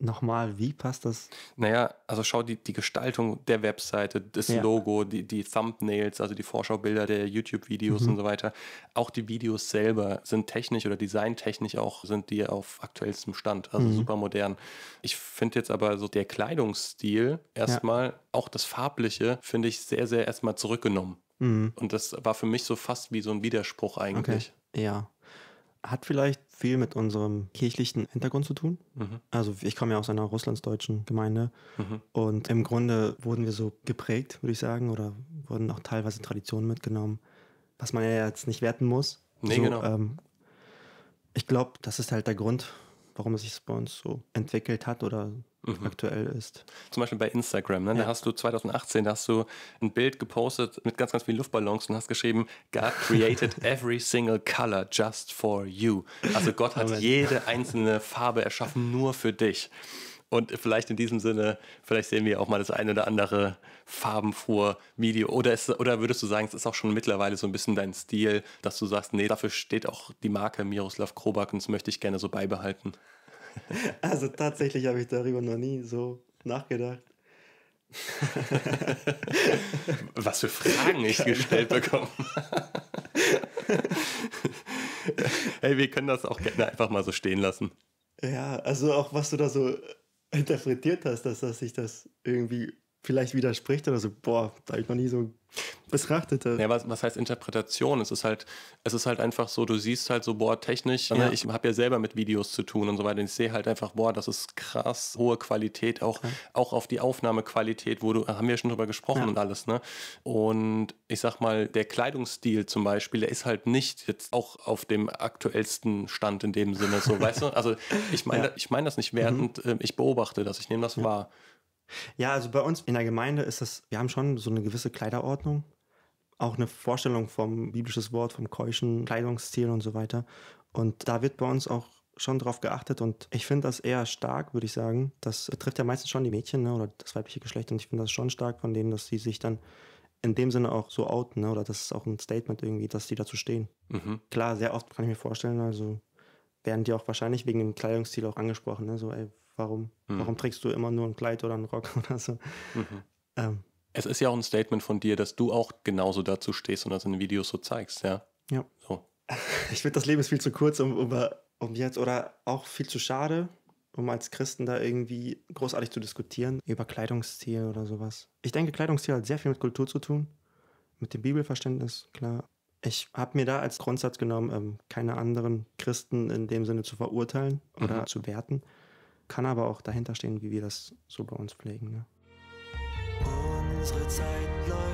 Nochmal, wie passt das? Naja, also schau die, die Gestaltung der Webseite, das ja. Logo, die, die Thumbnails, also die Vorschaubilder der YouTube-Videos mhm. und so weiter. Auch die Videos selber sind technisch oder designtechnisch auch, sind die auf aktuellstem Stand, also mhm. super modern. Ich finde jetzt aber so der Kleidungsstil erstmal, ja. auch das Farbliche, finde ich sehr, sehr erstmal zurückgenommen. Mhm. Und das war für mich so fast wie so ein Widerspruch eigentlich. Okay. Ja. Hat vielleicht viel mit unserem kirchlichen Hintergrund zu tun. Mhm. Also ich komme ja aus einer russlandsdeutschen Gemeinde mhm. und im Grunde wurden wir so geprägt, würde ich sagen, oder wurden auch teilweise Traditionen mitgenommen, was man ja jetzt nicht werten muss. Nee, so, genau. Ähm, ich glaube, das ist halt der Grund, warum es sich bei uns so entwickelt hat oder mhm. aktuell ist. Zum Beispiel bei Instagram, ne? da hast du 2018, da hast du ein Bild gepostet mit ganz, ganz vielen Luftballons und hast geschrieben, God created every single color just for you. Also Gott hat Amen. jede einzelne Farbe erschaffen, nur für dich. Und vielleicht in diesem Sinne, vielleicht sehen wir auch mal das eine oder andere farbenfrohe Video. Oder, ist, oder würdest du sagen, es ist auch schon mittlerweile so ein bisschen dein Stil, dass du sagst, nee, dafür steht auch die Marke Miroslav Krobak und das möchte ich gerne so beibehalten? also tatsächlich habe ich darüber noch nie so nachgedacht. Was für Fragen ich gestellt bekomme. hey, wir können das auch gerne einfach mal so stehen lassen. Ja, also auch was du da so interpretiert hast, dass, dass ich das irgendwie vielleicht widerspricht oder so, boah, da habe ich noch nie so betrachtet. Ja, was, was heißt Interpretation? Es ist halt, es ist halt einfach so, du siehst halt so, boah, technisch, ne, ja. ne, ich habe ja selber mit Videos zu tun und so weiter. Ich sehe halt einfach, boah, das ist krass, hohe Qualität, auch, ja. auch auf die Aufnahmequalität, wo du, haben wir schon drüber gesprochen und alles, ne? Und ich sag mal, der Kleidungsstil zum Beispiel, der ist halt nicht jetzt auch auf dem aktuellsten Stand in dem Sinne, so, weißt du? Also ich meine ich mein das nicht während mhm. Ähm, ich beobachte das, ich nehme das wahr. Ja, also bei uns in der Gemeinde ist das, wir haben schon so eine gewisse Kleiderordnung. Auch eine Vorstellung vom biblisches Wort, vom keuschen Kleidungsstil und so weiter. Und da wird bei uns auch schon drauf geachtet und ich finde das eher stark, würde ich sagen. Das trifft ja meistens schon die Mädchen ne, oder das weibliche Geschlecht und ich finde das schon stark von denen, dass sie sich dann in dem Sinne auch so outen ne, oder das ist auch ein Statement irgendwie, dass die dazu stehen. Mhm. Klar, sehr oft kann ich mir vorstellen, also werden die auch wahrscheinlich wegen dem Kleidungsstil auch angesprochen, ne, so ey, Warum, mhm. warum trägst du immer nur ein Kleid oder einen Rock oder so? Mhm. Ähm. Es ist ja auch ein Statement von dir, dass du auch genauso dazu stehst und das in den Videos so zeigst, ja? Ja. So. Ich finde, das Leben ist viel zu kurz, um, um, um jetzt oder auch viel zu schade, um als Christen da irgendwie großartig zu diskutieren über Kleidungsstil oder sowas. Ich denke, Kleidungsstil hat sehr viel mit Kultur zu tun, mit dem Bibelverständnis, klar. Ich habe mir da als Grundsatz genommen, ähm, keine anderen Christen in dem Sinne zu verurteilen oder mhm. zu werten kann aber auch dahinter stehen, wie wir das so bei uns pflegen. Ne? Unsere Zeit läuft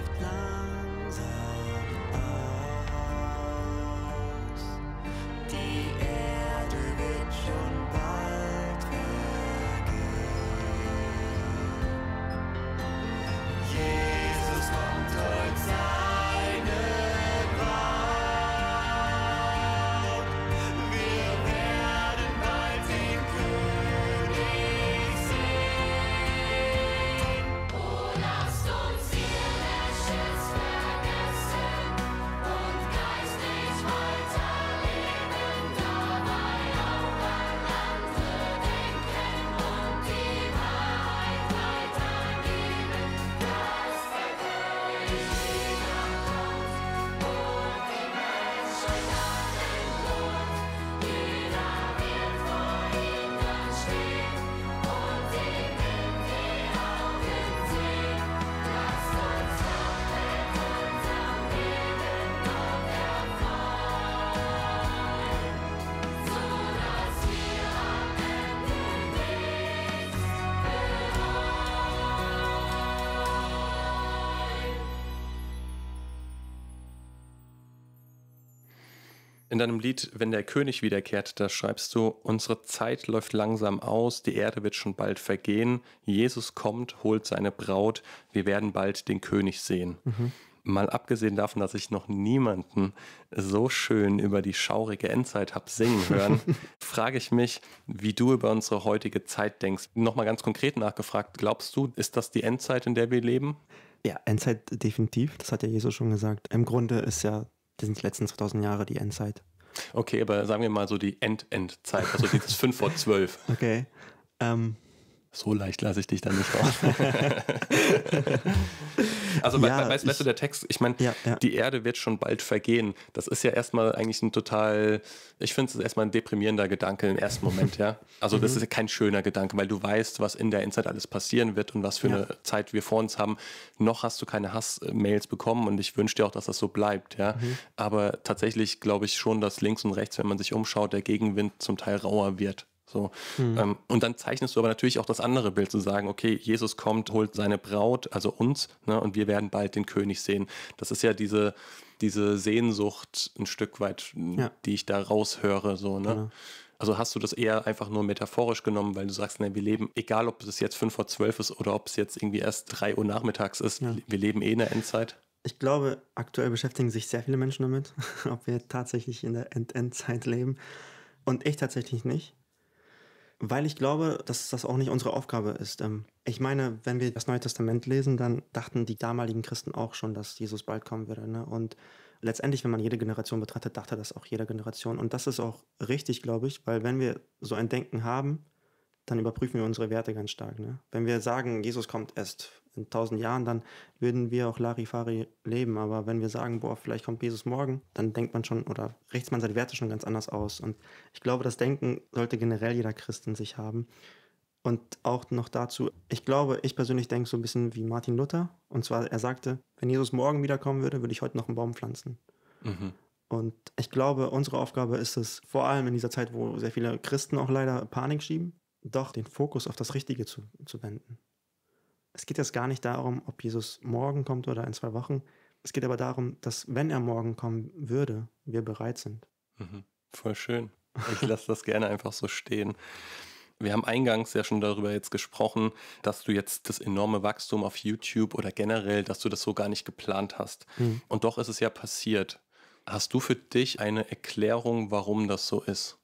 in deinem Lied Wenn der König wiederkehrt, da schreibst du, unsere Zeit läuft langsam aus, die Erde wird schon bald vergehen, Jesus kommt, holt seine Braut, wir werden bald den König sehen. Mhm. Mal abgesehen davon, dass ich noch niemanden so schön über die schaurige Endzeit hab singen hören, frage ich mich, wie du über unsere heutige Zeit denkst. Nochmal ganz konkret nachgefragt, glaubst du, ist das die Endzeit, in der wir leben? Ja, Endzeit definitiv. Das hat ja Jesus schon gesagt. Im Grunde ist ja das sind die letzten 2000 Jahre die Endzeit. Okay, aber sagen wir mal so die End-End-Zeit, also dieses 5 vor 12. Okay. Ähm. So leicht lasse ich dich dann nicht raus. Also, ja, we weißt, weißt du, der Text, ich meine, ja, ja. die Erde wird schon bald vergehen. Das ist ja erstmal eigentlich ein total, ich finde es erstmal ein deprimierender Gedanke im ersten Moment, ja. Also, mhm. das ist kein schöner Gedanke, weil du weißt, was in der Inside alles passieren wird und was für eine Zeit wir vor uns haben. Noch hast du keine Hassmails bekommen und ich wünsche dir auch, dass das so bleibt, ja. Mhm. Aber tatsächlich glaube ich schon, dass links und rechts, wenn man sich umschaut, der Gegenwind zum Teil rauer wird. So. Mhm. Ähm, und dann zeichnest du aber natürlich auch das andere Bild, zu sagen, okay, Jesus kommt, holt seine Braut, also uns, ne, und wir werden bald den König sehen. Das ist ja diese, diese Sehnsucht ein Stück weit, ja. die ich da raushöre. So, ne? Genau. Also hast du das eher einfach nur metaphorisch genommen, weil du sagst, ne, wir leben, egal ob es jetzt 5 vor 12 ist oder ob es jetzt irgendwie erst 3 Uhr nachmittags ist, ja. wir leben eh in der Endzeit. Ich glaube, aktuell beschäftigen sich sehr viele Menschen damit, ob wir tatsächlich in der Endzeit leben. Und ich tatsächlich nicht weil ich glaube, dass das auch nicht unsere Aufgabe ist. Ähm, ich meine, wenn wir das Neue Testament lesen, dann dachten die damaligen Christen auch schon, dass Jesus bald kommen würde. Ne? Und letztendlich, wenn man jede Generation betrachtet, dachte das auch jede Generation. Und das ist auch richtig, glaube ich, weil wenn wir so ein Denken haben, dann überprüfen wir unsere Werte ganz stark. Ne? Wenn wir sagen, Jesus kommt erst in tausend Jahren, dann würden wir auch Larifari leben. Aber wenn wir sagen, boah, vielleicht kommt Jesus morgen, dann denkt man schon oder richtet man seine Werte schon ganz anders aus. Und ich glaube, das Denken sollte generell jeder Christ in sich haben. Und auch noch dazu, ich glaube, ich persönlich denke so ein bisschen wie Martin Luther. Und zwar, er sagte, wenn Jesus morgen wiederkommen würde, würde ich heute noch einen Baum pflanzen. Mhm. Und ich glaube, unsere Aufgabe ist es, vor allem in dieser Zeit, wo sehr viele Christen auch leider Panik schieben, doch den Fokus auf das Richtige zu, zu wenden. Es geht jetzt gar nicht darum, ob Jesus morgen kommt oder in zwei Wochen. Es geht aber darum, dass wenn er morgen kommen würde, wir bereit sind. Mhm. Voll schön. Ich lasse das gerne einfach so stehen. Wir haben eingangs ja schon darüber jetzt gesprochen, dass du jetzt das enorme Wachstum auf YouTube oder generell, dass du das so gar nicht geplant hast. Mhm. Und doch ist es ja passiert. Hast du für dich eine Erklärung, warum das so ist?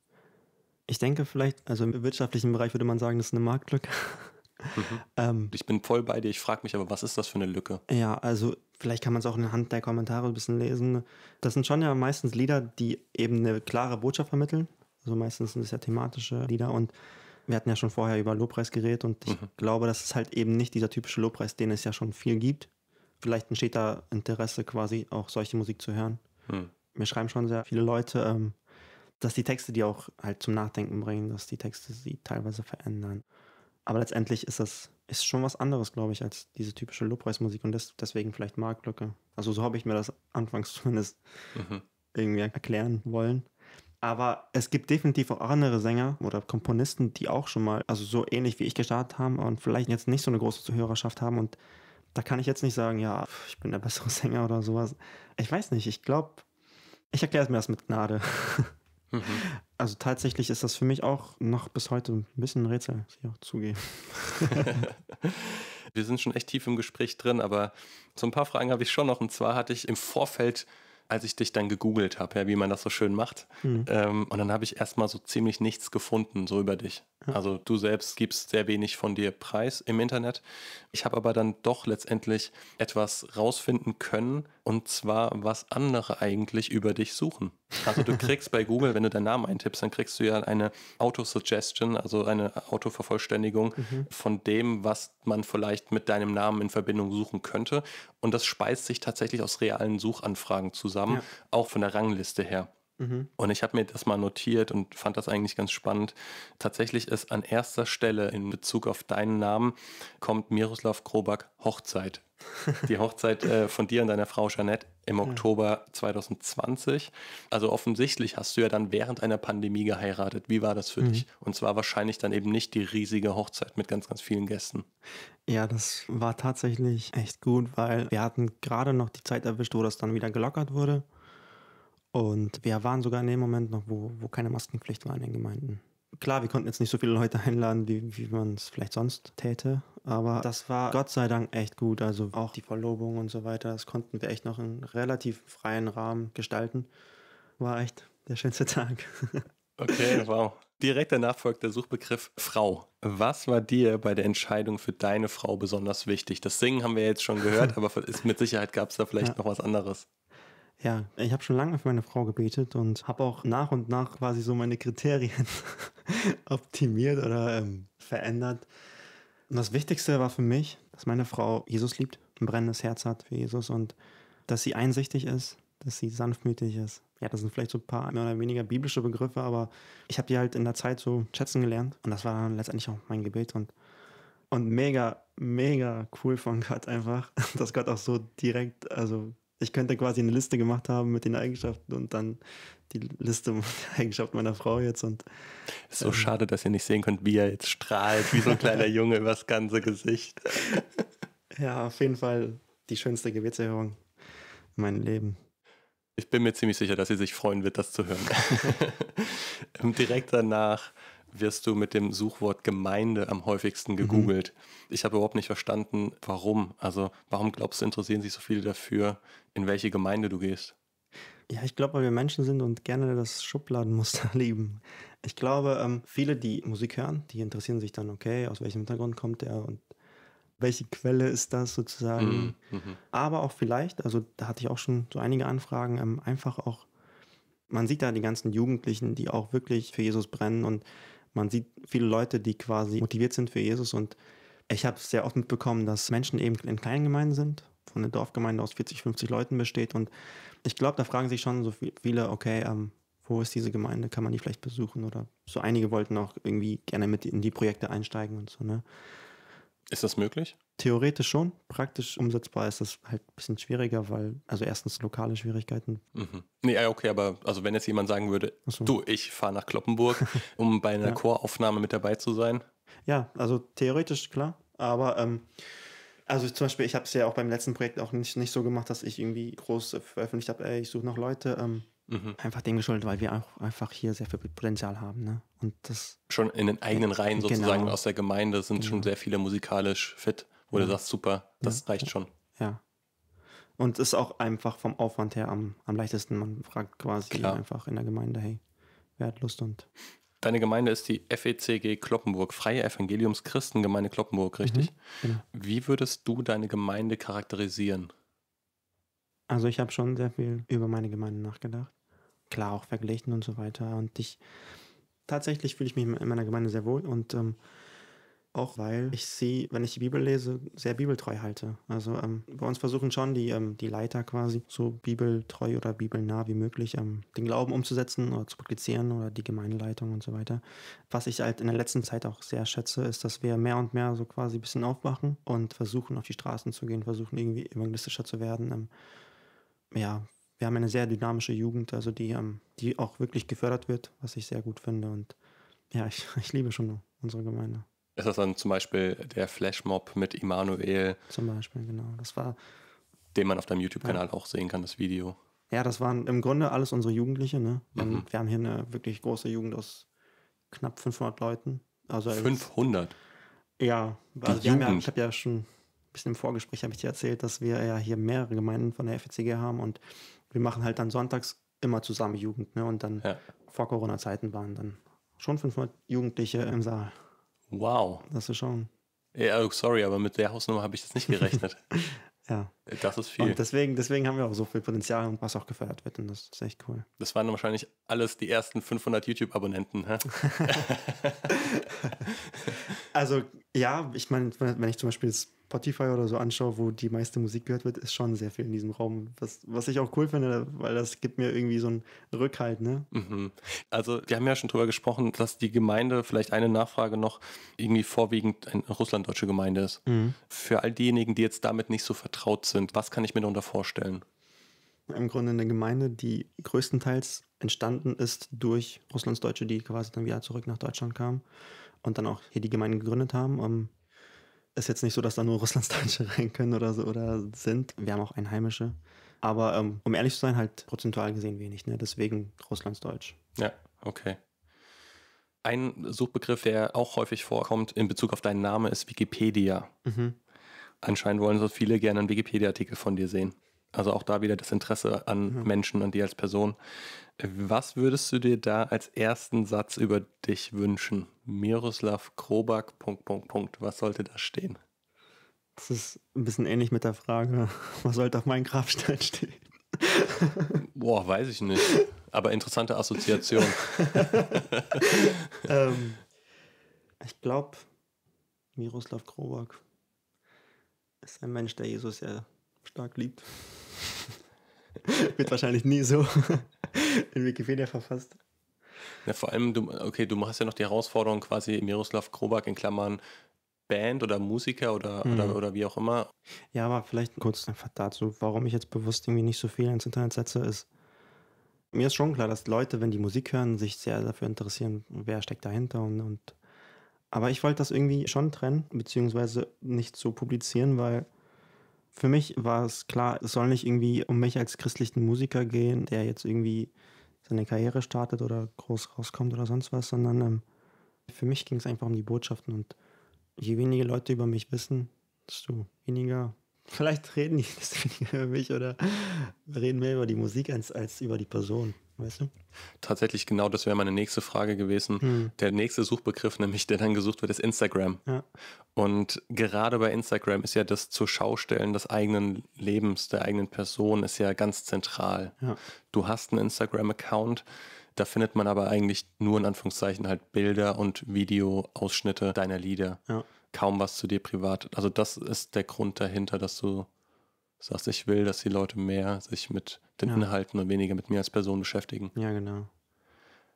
Ich denke vielleicht, also im wirtschaftlichen Bereich würde man sagen, das ist eine Marktlücke. Mhm. ähm, ich bin voll bei dir, ich frage mich aber, was ist das für eine Lücke? Ja, also vielleicht kann man es auch anhand der Kommentare ein bisschen lesen. Das sind schon ja meistens Lieder, die eben eine klare Botschaft vermitteln. Also meistens sind es ja thematische Lieder und wir hatten ja schon vorher über Lobpreis geredet und ich mhm. glaube, das ist halt eben nicht dieser typische Lobpreis, den es ja schon viel gibt. Vielleicht entsteht da Interesse quasi, auch solche Musik zu hören. Mhm. Mir schreiben schon sehr viele Leute, ähm, dass die Texte die auch halt zum Nachdenken bringen, dass die Texte sie teilweise verändern. Aber letztendlich ist das ist schon was anderes, glaube ich, als diese typische Lobpreismusik und das, deswegen vielleicht Marktlücke. Also so habe ich mir das anfangs zumindest mhm. irgendwie erklären wollen. Aber es gibt definitiv auch andere Sänger oder Komponisten, die auch schon mal, also so ähnlich wie ich gestartet haben und vielleicht jetzt nicht so eine große Zuhörerschaft haben. Und da kann ich jetzt nicht sagen, ja, ich bin der bessere Sänger oder sowas. Ich weiß nicht, ich glaube, ich erkläre es mir das mit Gnade. Mhm. Also tatsächlich ist das für mich auch noch bis heute ein bisschen ein Rätsel, muss ich auch zugeben. Wir sind schon echt tief im Gespräch drin, aber so ein paar Fragen habe ich schon noch. Und zwar hatte ich im Vorfeld als ich dich dann gegoogelt habe, ja, wie man das so schön macht. Mhm. Ähm, und dann habe ich erstmal so ziemlich nichts gefunden, so über dich. Ja. Also du selbst gibst sehr wenig von dir preis im Internet. Ich habe aber dann doch letztendlich etwas rausfinden können, und zwar, was andere eigentlich über dich suchen. Also du kriegst bei Google, wenn du deinen Namen eintippst, dann kriegst du ja eine Autosuggestion, also eine Autovervollständigung mhm. von dem, was man vielleicht mit deinem Namen in Verbindung suchen könnte. Und das speist sich tatsächlich aus realen Suchanfragen zusammen, ja. auch von der Rangliste her. Mhm. Und ich habe mir das mal notiert und fand das eigentlich ganz spannend. Tatsächlich ist an erster Stelle in Bezug auf deinen Namen kommt Miroslav Krobak Hochzeit die Hochzeit äh, von dir und deiner Frau Jeanette im Oktober 2020. Also offensichtlich hast du ja dann während einer Pandemie geheiratet. Wie war das für mhm. dich? Und zwar wahrscheinlich dann eben nicht die riesige Hochzeit mit ganz, ganz vielen Gästen. Ja, das war tatsächlich echt gut, weil wir hatten gerade noch die Zeit erwischt, wo das dann wieder gelockert wurde. Und wir waren sogar in dem Moment noch, wo, wo keine Maskenpflicht war in den Gemeinden. Klar, wir konnten jetzt nicht so viele Leute einladen, wie, wie man es vielleicht sonst täte, aber das war Gott sei Dank echt gut. Also auch die Verlobung und so weiter, das konnten wir echt noch in relativ freien Rahmen gestalten. War echt der schönste Tag. Okay, wow. Direkt danach folgt der Suchbegriff Frau. Was war dir bei der Entscheidung für deine Frau besonders wichtig? Das Singen haben wir jetzt schon gehört, aber mit Sicherheit gab es da vielleicht ja. noch was anderes. Ja, ich habe schon lange für meine Frau gebetet und habe auch nach und nach quasi so meine Kriterien optimiert oder ähm, verändert und das Wichtigste war für mich, dass meine Frau Jesus liebt, ein brennendes Herz hat für Jesus und dass sie einsichtig ist, dass sie sanftmütig ist. Ja, das sind vielleicht so ein paar mehr oder weniger biblische Begriffe, aber ich habe die halt in der Zeit so schätzen gelernt und das war dann letztendlich auch mein Gebet und, und mega, mega cool von Gott einfach, dass Gott auch so direkt, also ich könnte quasi eine Liste gemacht haben mit den Eigenschaften und dann die Liste mit Eigenschaften meiner Frau jetzt und. so ähm, schade, dass ihr nicht sehen könnt, wie er jetzt strahlt, wie so ein kleiner Junge übers ganze Gesicht. ja, auf jeden Fall die schönste Gebetserhörung in meinem Leben. Ich bin mir ziemlich sicher, dass sie sich freuen wird, das zu hören. Direkt danach wirst du mit dem Suchwort Gemeinde am häufigsten mhm. gegoogelt. Mhm. Ich habe überhaupt nicht verstanden, warum. Also warum glaubst du, interessieren sich so viele dafür, in welche Gemeinde du gehst? Ja, ich glaube, weil wir Menschen sind und gerne das Schubladenmuster lieben. Ich glaube, ähm, viele, die Musik hören, die interessieren sich dann, okay, aus welchem Hintergrund kommt der und welche Quelle ist das sozusagen. Mhm. mhm. Aber auch vielleicht, also da hatte ich auch schon so einige Anfragen, ähm, einfach auch, man sieht da die ganzen Jugendlichen, die auch wirklich für Jesus brennen und man sieht viele Leute, die quasi motiviert sind für Jesus. Und ich habe sehr oft mitbekommen, dass Menschen eben in kleinen Gemeinden sind, von einer Dorfgemeinde aus 40, 50 Leuten besteht. Und ich glaube, da fragen sich schon so viele, okay, ähm, wo ist diese Gemeinde? Kann man die vielleicht besuchen? Oder so einige wollten auch irgendwie gerne mit in die Projekte einsteigen und so, ne? Ist das möglich? Theoretisch schon. Praktisch umsetzbar ist das halt ein bisschen schwieriger, weil, also erstens lokale Schwierigkeiten. Mhm. Nee, okay, aber also wenn jetzt jemand sagen würde, so. du, ich fahre nach Kloppenburg, um bei einer ja. Choraufnahme mit dabei zu sein. Ja, also theoretisch klar, aber ähm, also zum Beispiel, ich habe es ja auch beim letzten Projekt auch nicht, nicht so gemacht, dass ich irgendwie groß veröffentlicht habe, ey, ich suche noch Leute. Ähm, mhm. Einfach dem geschuldet, weil wir auch einfach hier sehr viel Potenzial haben. Ne? Und das schon in den eigenen Reihen genau. sozusagen genau. aus der Gemeinde sind genau. schon sehr viele musikalisch fit. Wo ja. du sagst, super, das ja. reicht schon. Ja. Und ist auch einfach vom Aufwand her am, am leichtesten. Man fragt quasi Klar. einfach in der Gemeinde, hey, wer hat Lust und. Deine Gemeinde ist die FECG Kloppenburg, Freie Evangeliums-Christengemeinde Kloppenburg, mhm, richtig? Mhm, genau. Wie würdest du deine Gemeinde charakterisieren? Also ich habe schon sehr viel über meine Gemeinde nachgedacht. Klar, auch verglichen und so weiter. Und ich tatsächlich fühle ich mich in meiner Gemeinde sehr wohl und ähm, auch weil ich sie, wenn ich die Bibel lese, sehr bibeltreu halte. Also ähm, bei uns versuchen schon die, ähm, die Leiter quasi so bibeltreu oder bibelnah wie möglich ähm, den Glauben umzusetzen oder zu publizieren oder die Gemeindeleitung und so weiter. Was ich halt in der letzten Zeit auch sehr schätze, ist, dass wir mehr und mehr so quasi ein bisschen aufwachen und versuchen auf die Straßen zu gehen, versuchen irgendwie evangelistischer zu werden. Ähm, ja, wir haben eine sehr dynamische Jugend, also die, ähm, die auch wirklich gefördert wird, was ich sehr gut finde. Und ja, ich, ich liebe schon unsere Gemeinde. Ist das dann zum Beispiel der Flashmob mit Immanuel? Zum Beispiel, genau. Das war. Den man auf deinem YouTube-Kanal ja. auch sehen kann, das Video. Ja, das waren im Grunde alles unsere Jugendliche. Ne? Mhm. Wir haben hier eine wirklich große Jugend aus knapp 500 Leuten. Also 500? Ja, also Die Jugend. Ja, ich habe ja schon ein bisschen im Vorgespräch ich dir erzählt, dass wir ja hier mehrere Gemeinden von der FECG haben und wir machen halt dann sonntags immer zusammen Jugend. Ne? Und dann ja. vor Corona-Zeiten waren dann schon 500 Jugendliche im Saal. Wow. Das ist schon. Ja, oh, sorry, aber mit der Hausnummer habe ich das nicht gerechnet. ja. Das ist viel. Und deswegen, deswegen haben wir auch so viel Potenzial und was auch gefördert wird. Und das ist echt cool. Das waren wahrscheinlich alles die ersten 500 YouTube-Abonnenten. also, ja, ich meine, wenn ich zum Beispiel jetzt Spotify oder so anschaue, wo die meiste Musik gehört wird, ist schon sehr viel in diesem Raum. Was, was ich auch cool finde, weil das gibt mir irgendwie so einen Rückhalt. Ne? Mhm. Also wir haben ja schon drüber gesprochen, dass die Gemeinde vielleicht eine Nachfrage noch irgendwie vorwiegend eine russlanddeutsche Gemeinde ist. Mhm. Für all diejenigen, die jetzt damit nicht so vertraut sind, was kann ich mir darunter vorstellen? Im Grunde eine Gemeinde, die größtenteils entstanden ist durch Russlandsdeutsche, die quasi dann wieder zurück nach Deutschland kamen und dann auch hier die Gemeinde gegründet haben ist jetzt nicht so, dass da nur Russlandsdeutsche rein können oder so oder sind. Wir haben auch Einheimische. Aber ähm, um ehrlich zu sein, halt prozentual gesehen wenig, ne? Deswegen Russlandsdeutsch. Ja, okay. Ein Suchbegriff, der auch häufig vorkommt in Bezug auf deinen Namen, ist Wikipedia. Mhm. Anscheinend wollen so viele gerne einen Wikipedia-Artikel von dir sehen. Also auch da wieder das Interesse an mhm. Menschen, an dir als Person. Was würdest du dir da als ersten Satz über dich wünschen? Miroslav Krobak, Punkt, Punkt, Punkt. Was sollte da stehen? Das ist ein bisschen ähnlich mit der Frage, was sollte auf meinem Grabstein stehen? Boah, weiß ich nicht. Aber interessante Assoziation. ähm, ich glaube, Miroslav Krobak ist ein Mensch, der Jesus sehr stark liebt. Wird wahrscheinlich nie so in Wikipedia verfasst. Ja, vor allem, du, okay, du hast ja noch die Herausforderung quasi Miroslav Krobak in Klammern Band oder Musiker oder, mhm. oder, oder, wie auch immer. Ja, aber vielleicht kurz einfach dazu, warum ich jetzt bewusst irgendwie nicht so viel ins Internet setze, ist, mir ist schon klar, dass Leute, wenn die Musik hören, sich sehr dafür interessieren, wer steckt dahinter und, und aber ich wollte das irgendwie schon trennen, beziehungsweise nicht so publizieren, weil für mich war es klar, es soll nicht irgendwie um mich als christlichen Musiker gehen, der jetzt irgendwie seine Karriere startet oder groß rauskommt oder sonst was, sondern ähm, für mich ging es einfach um die Botschaften und je weniger Leute über mich wissen, desto weniger, vielleicht reden die desto über mich oder reden mehr über die Musik als, als über die Person. Weißt du? Tatsächlich genau das wäre meine nächste Frage gewesen. Hm. Der nächste Suchbegriff, nämlich der dann gesucht wird, ist Instagram. Ja. Und gerade bei Instagram ist ja das zur Schaustellen des eigenen Lebens, der eigenen Person, ist ja ganz zentral. Ja. Du hast einen Instagram-Account. Da findet man aber eigentlich nur in Anführungszeichen halt Bilder und Videoausschnitte deiner Lieder. Ja. Kaum was zu dir privat. Also das ist der Grund dahinter, dass du sagst, ich will, dass die Leute mehr sich mit den ja. Inhalten und weniger mit mir als Person beschäftigen. Ja, genau.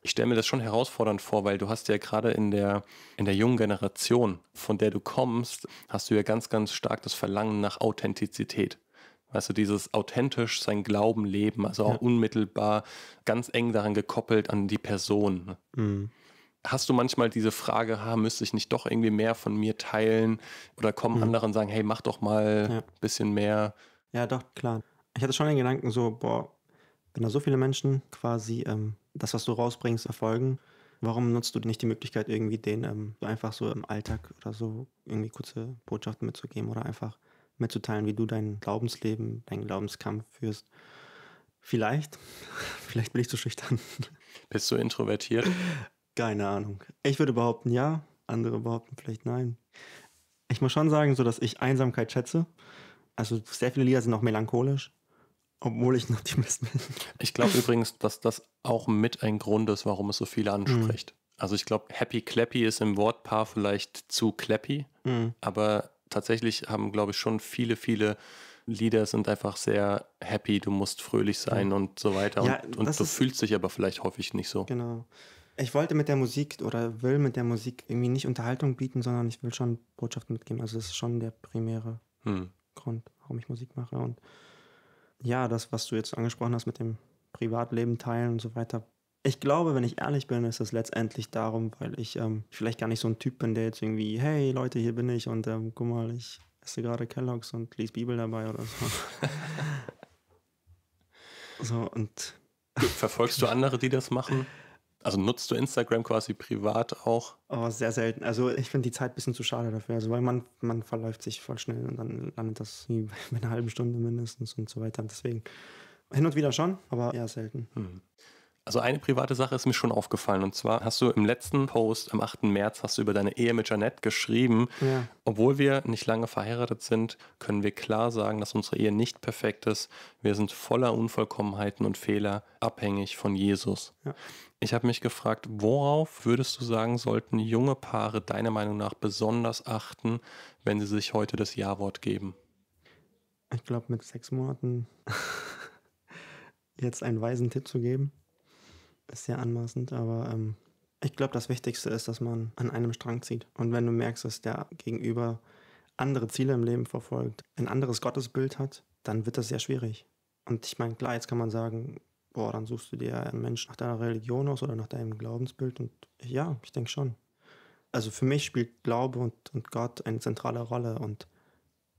Ich stelle mir das schon herausfordernd vor, weil du hast ja gerade in der, in der jungen Generation, von der du kommst, hast du ja ganz, ganz stark das Verlangen nach Authentizität. Weißt du, dieses authentisch sein Glauben leben, also auch ja. unmittelbar ganz eng daran gekoppelt an die Person. Ne? Mhm. Hast du manchmal diese Frage, ha, müsste ich nicht doch irgendwie mehr von mir teilen? Oder kommen mhm. und sagen, hey, mach doch mal ein ja. bisschen mehr ja, doch, klar. Ich hatte schon den Gedanken so, boah, wenn da so viele Menschen quasi ähm, das, was du rausbringst, erfolgen, warum nutzt du nicht die Möglichkeit, irgendwie den ähm, einfach so im Alltag oder so irgendwie kurze Botschaften mitzugeben oder einfach mitzuteilen, wie du dein Glaubensleben, deinen Glaubenskampf führst? Vielleicht, vielleicht bin ich zu schüchtern. Bist du introvertiert? Keine Ahnung. Ich würde behaupten ja, andere behaupten vielleicht nein. Ich muss schon sagen, so dass ich Einsamkeit schätze. Also sehr viele Lieder sind auch melancholisch, obwohl ich ein Optimist bin. Ich glaube übrigens, dass das auch mit ein Grund ist, warum es so viele anspricht. Mhm. Also ich glaube, Happy Clappy ist im Wortpaar vielleicht zu clappy, mhm. aber tatsächlich haben, glaube ich, schon viele, viele Lieder sind einfach sehr happy, du musst fröhlich sein mhm. und so weiter. Ja, und, und du fühlst dich aber vielleicht häufig nicht so. Genau. Ich wollte mit der Musik oder will mit der Musik irgendwie nicht Unterhaltung bieten, sondern ich will schon Botschaften mitgeben. Also das ist schon der primäre hm. Grund, warum ich Musik mache. Und ja, das, was du jetzt angesprochen hast mit dem Privatleben teilen und so weiter. Ich glaube, wenn ich ehrlich bin, ist es letztendlich darum, weil ich ähm, vielleicht gar nicht so ein Typ bin, der jetzt irgendwie, hey Leute, hier bin ich und ähm, guck mal, ich esse gerade Kelloggs und lese Bibel dabei oder so. so und. Verfolgst du andere, die das machen? Also nutzt du Instagram quasi privat auch? Oh, sehr selten. Also ich finde die Zeit ein bisschen zu schade dafür. Also weil man, man verläuft sich voll schnell und dann landet das nie bei einer halben Stunde mindestens und so weiter. Deswegen hin und wieder schon, aber eher selten. Hm. Also eine private Sache ist mir schon aufgefallen. Und zwar hast du im letzten Post am 8. März hast du über deine Ehe mit Janette geschrieben. Ja. Obwohl wir nicht lange verheiratet sind, können wir klar sagen, dass unsere Ehe nicht perfekt ist. Wir sind voller Unvollkommenheiten und Fehler, abhängig von Jesus. Ja. Ich habe mich gefragt, worauf würdest du sagen, sollten junge Paare deiner Meinung nach besonders achten, wenn sie sich heute das Ja-Wort geben? Ich glaube, mit sechs Monaten jetzt einen weisen Tipp zu geben ist sehr anmaßend, aber ähm, ich glaube, das Wichtigste ist, dass man an einem Strang zieht. Und wenn du merkst, dass der Gegenüber andere Ziele im Leben verfolgt, ein anderes Gottesbild hat, dann wird das sehr schwierig. Und ich meine, klar, jetzt kann man sagen, boah, dann suchst du dir einen Menschen nach deiner Religion aus oder nach deinem Glaubensbild. Und ja, ich denke schon. Also für mich spielt Glaube und, und Gott eine zentrale Rolle. Und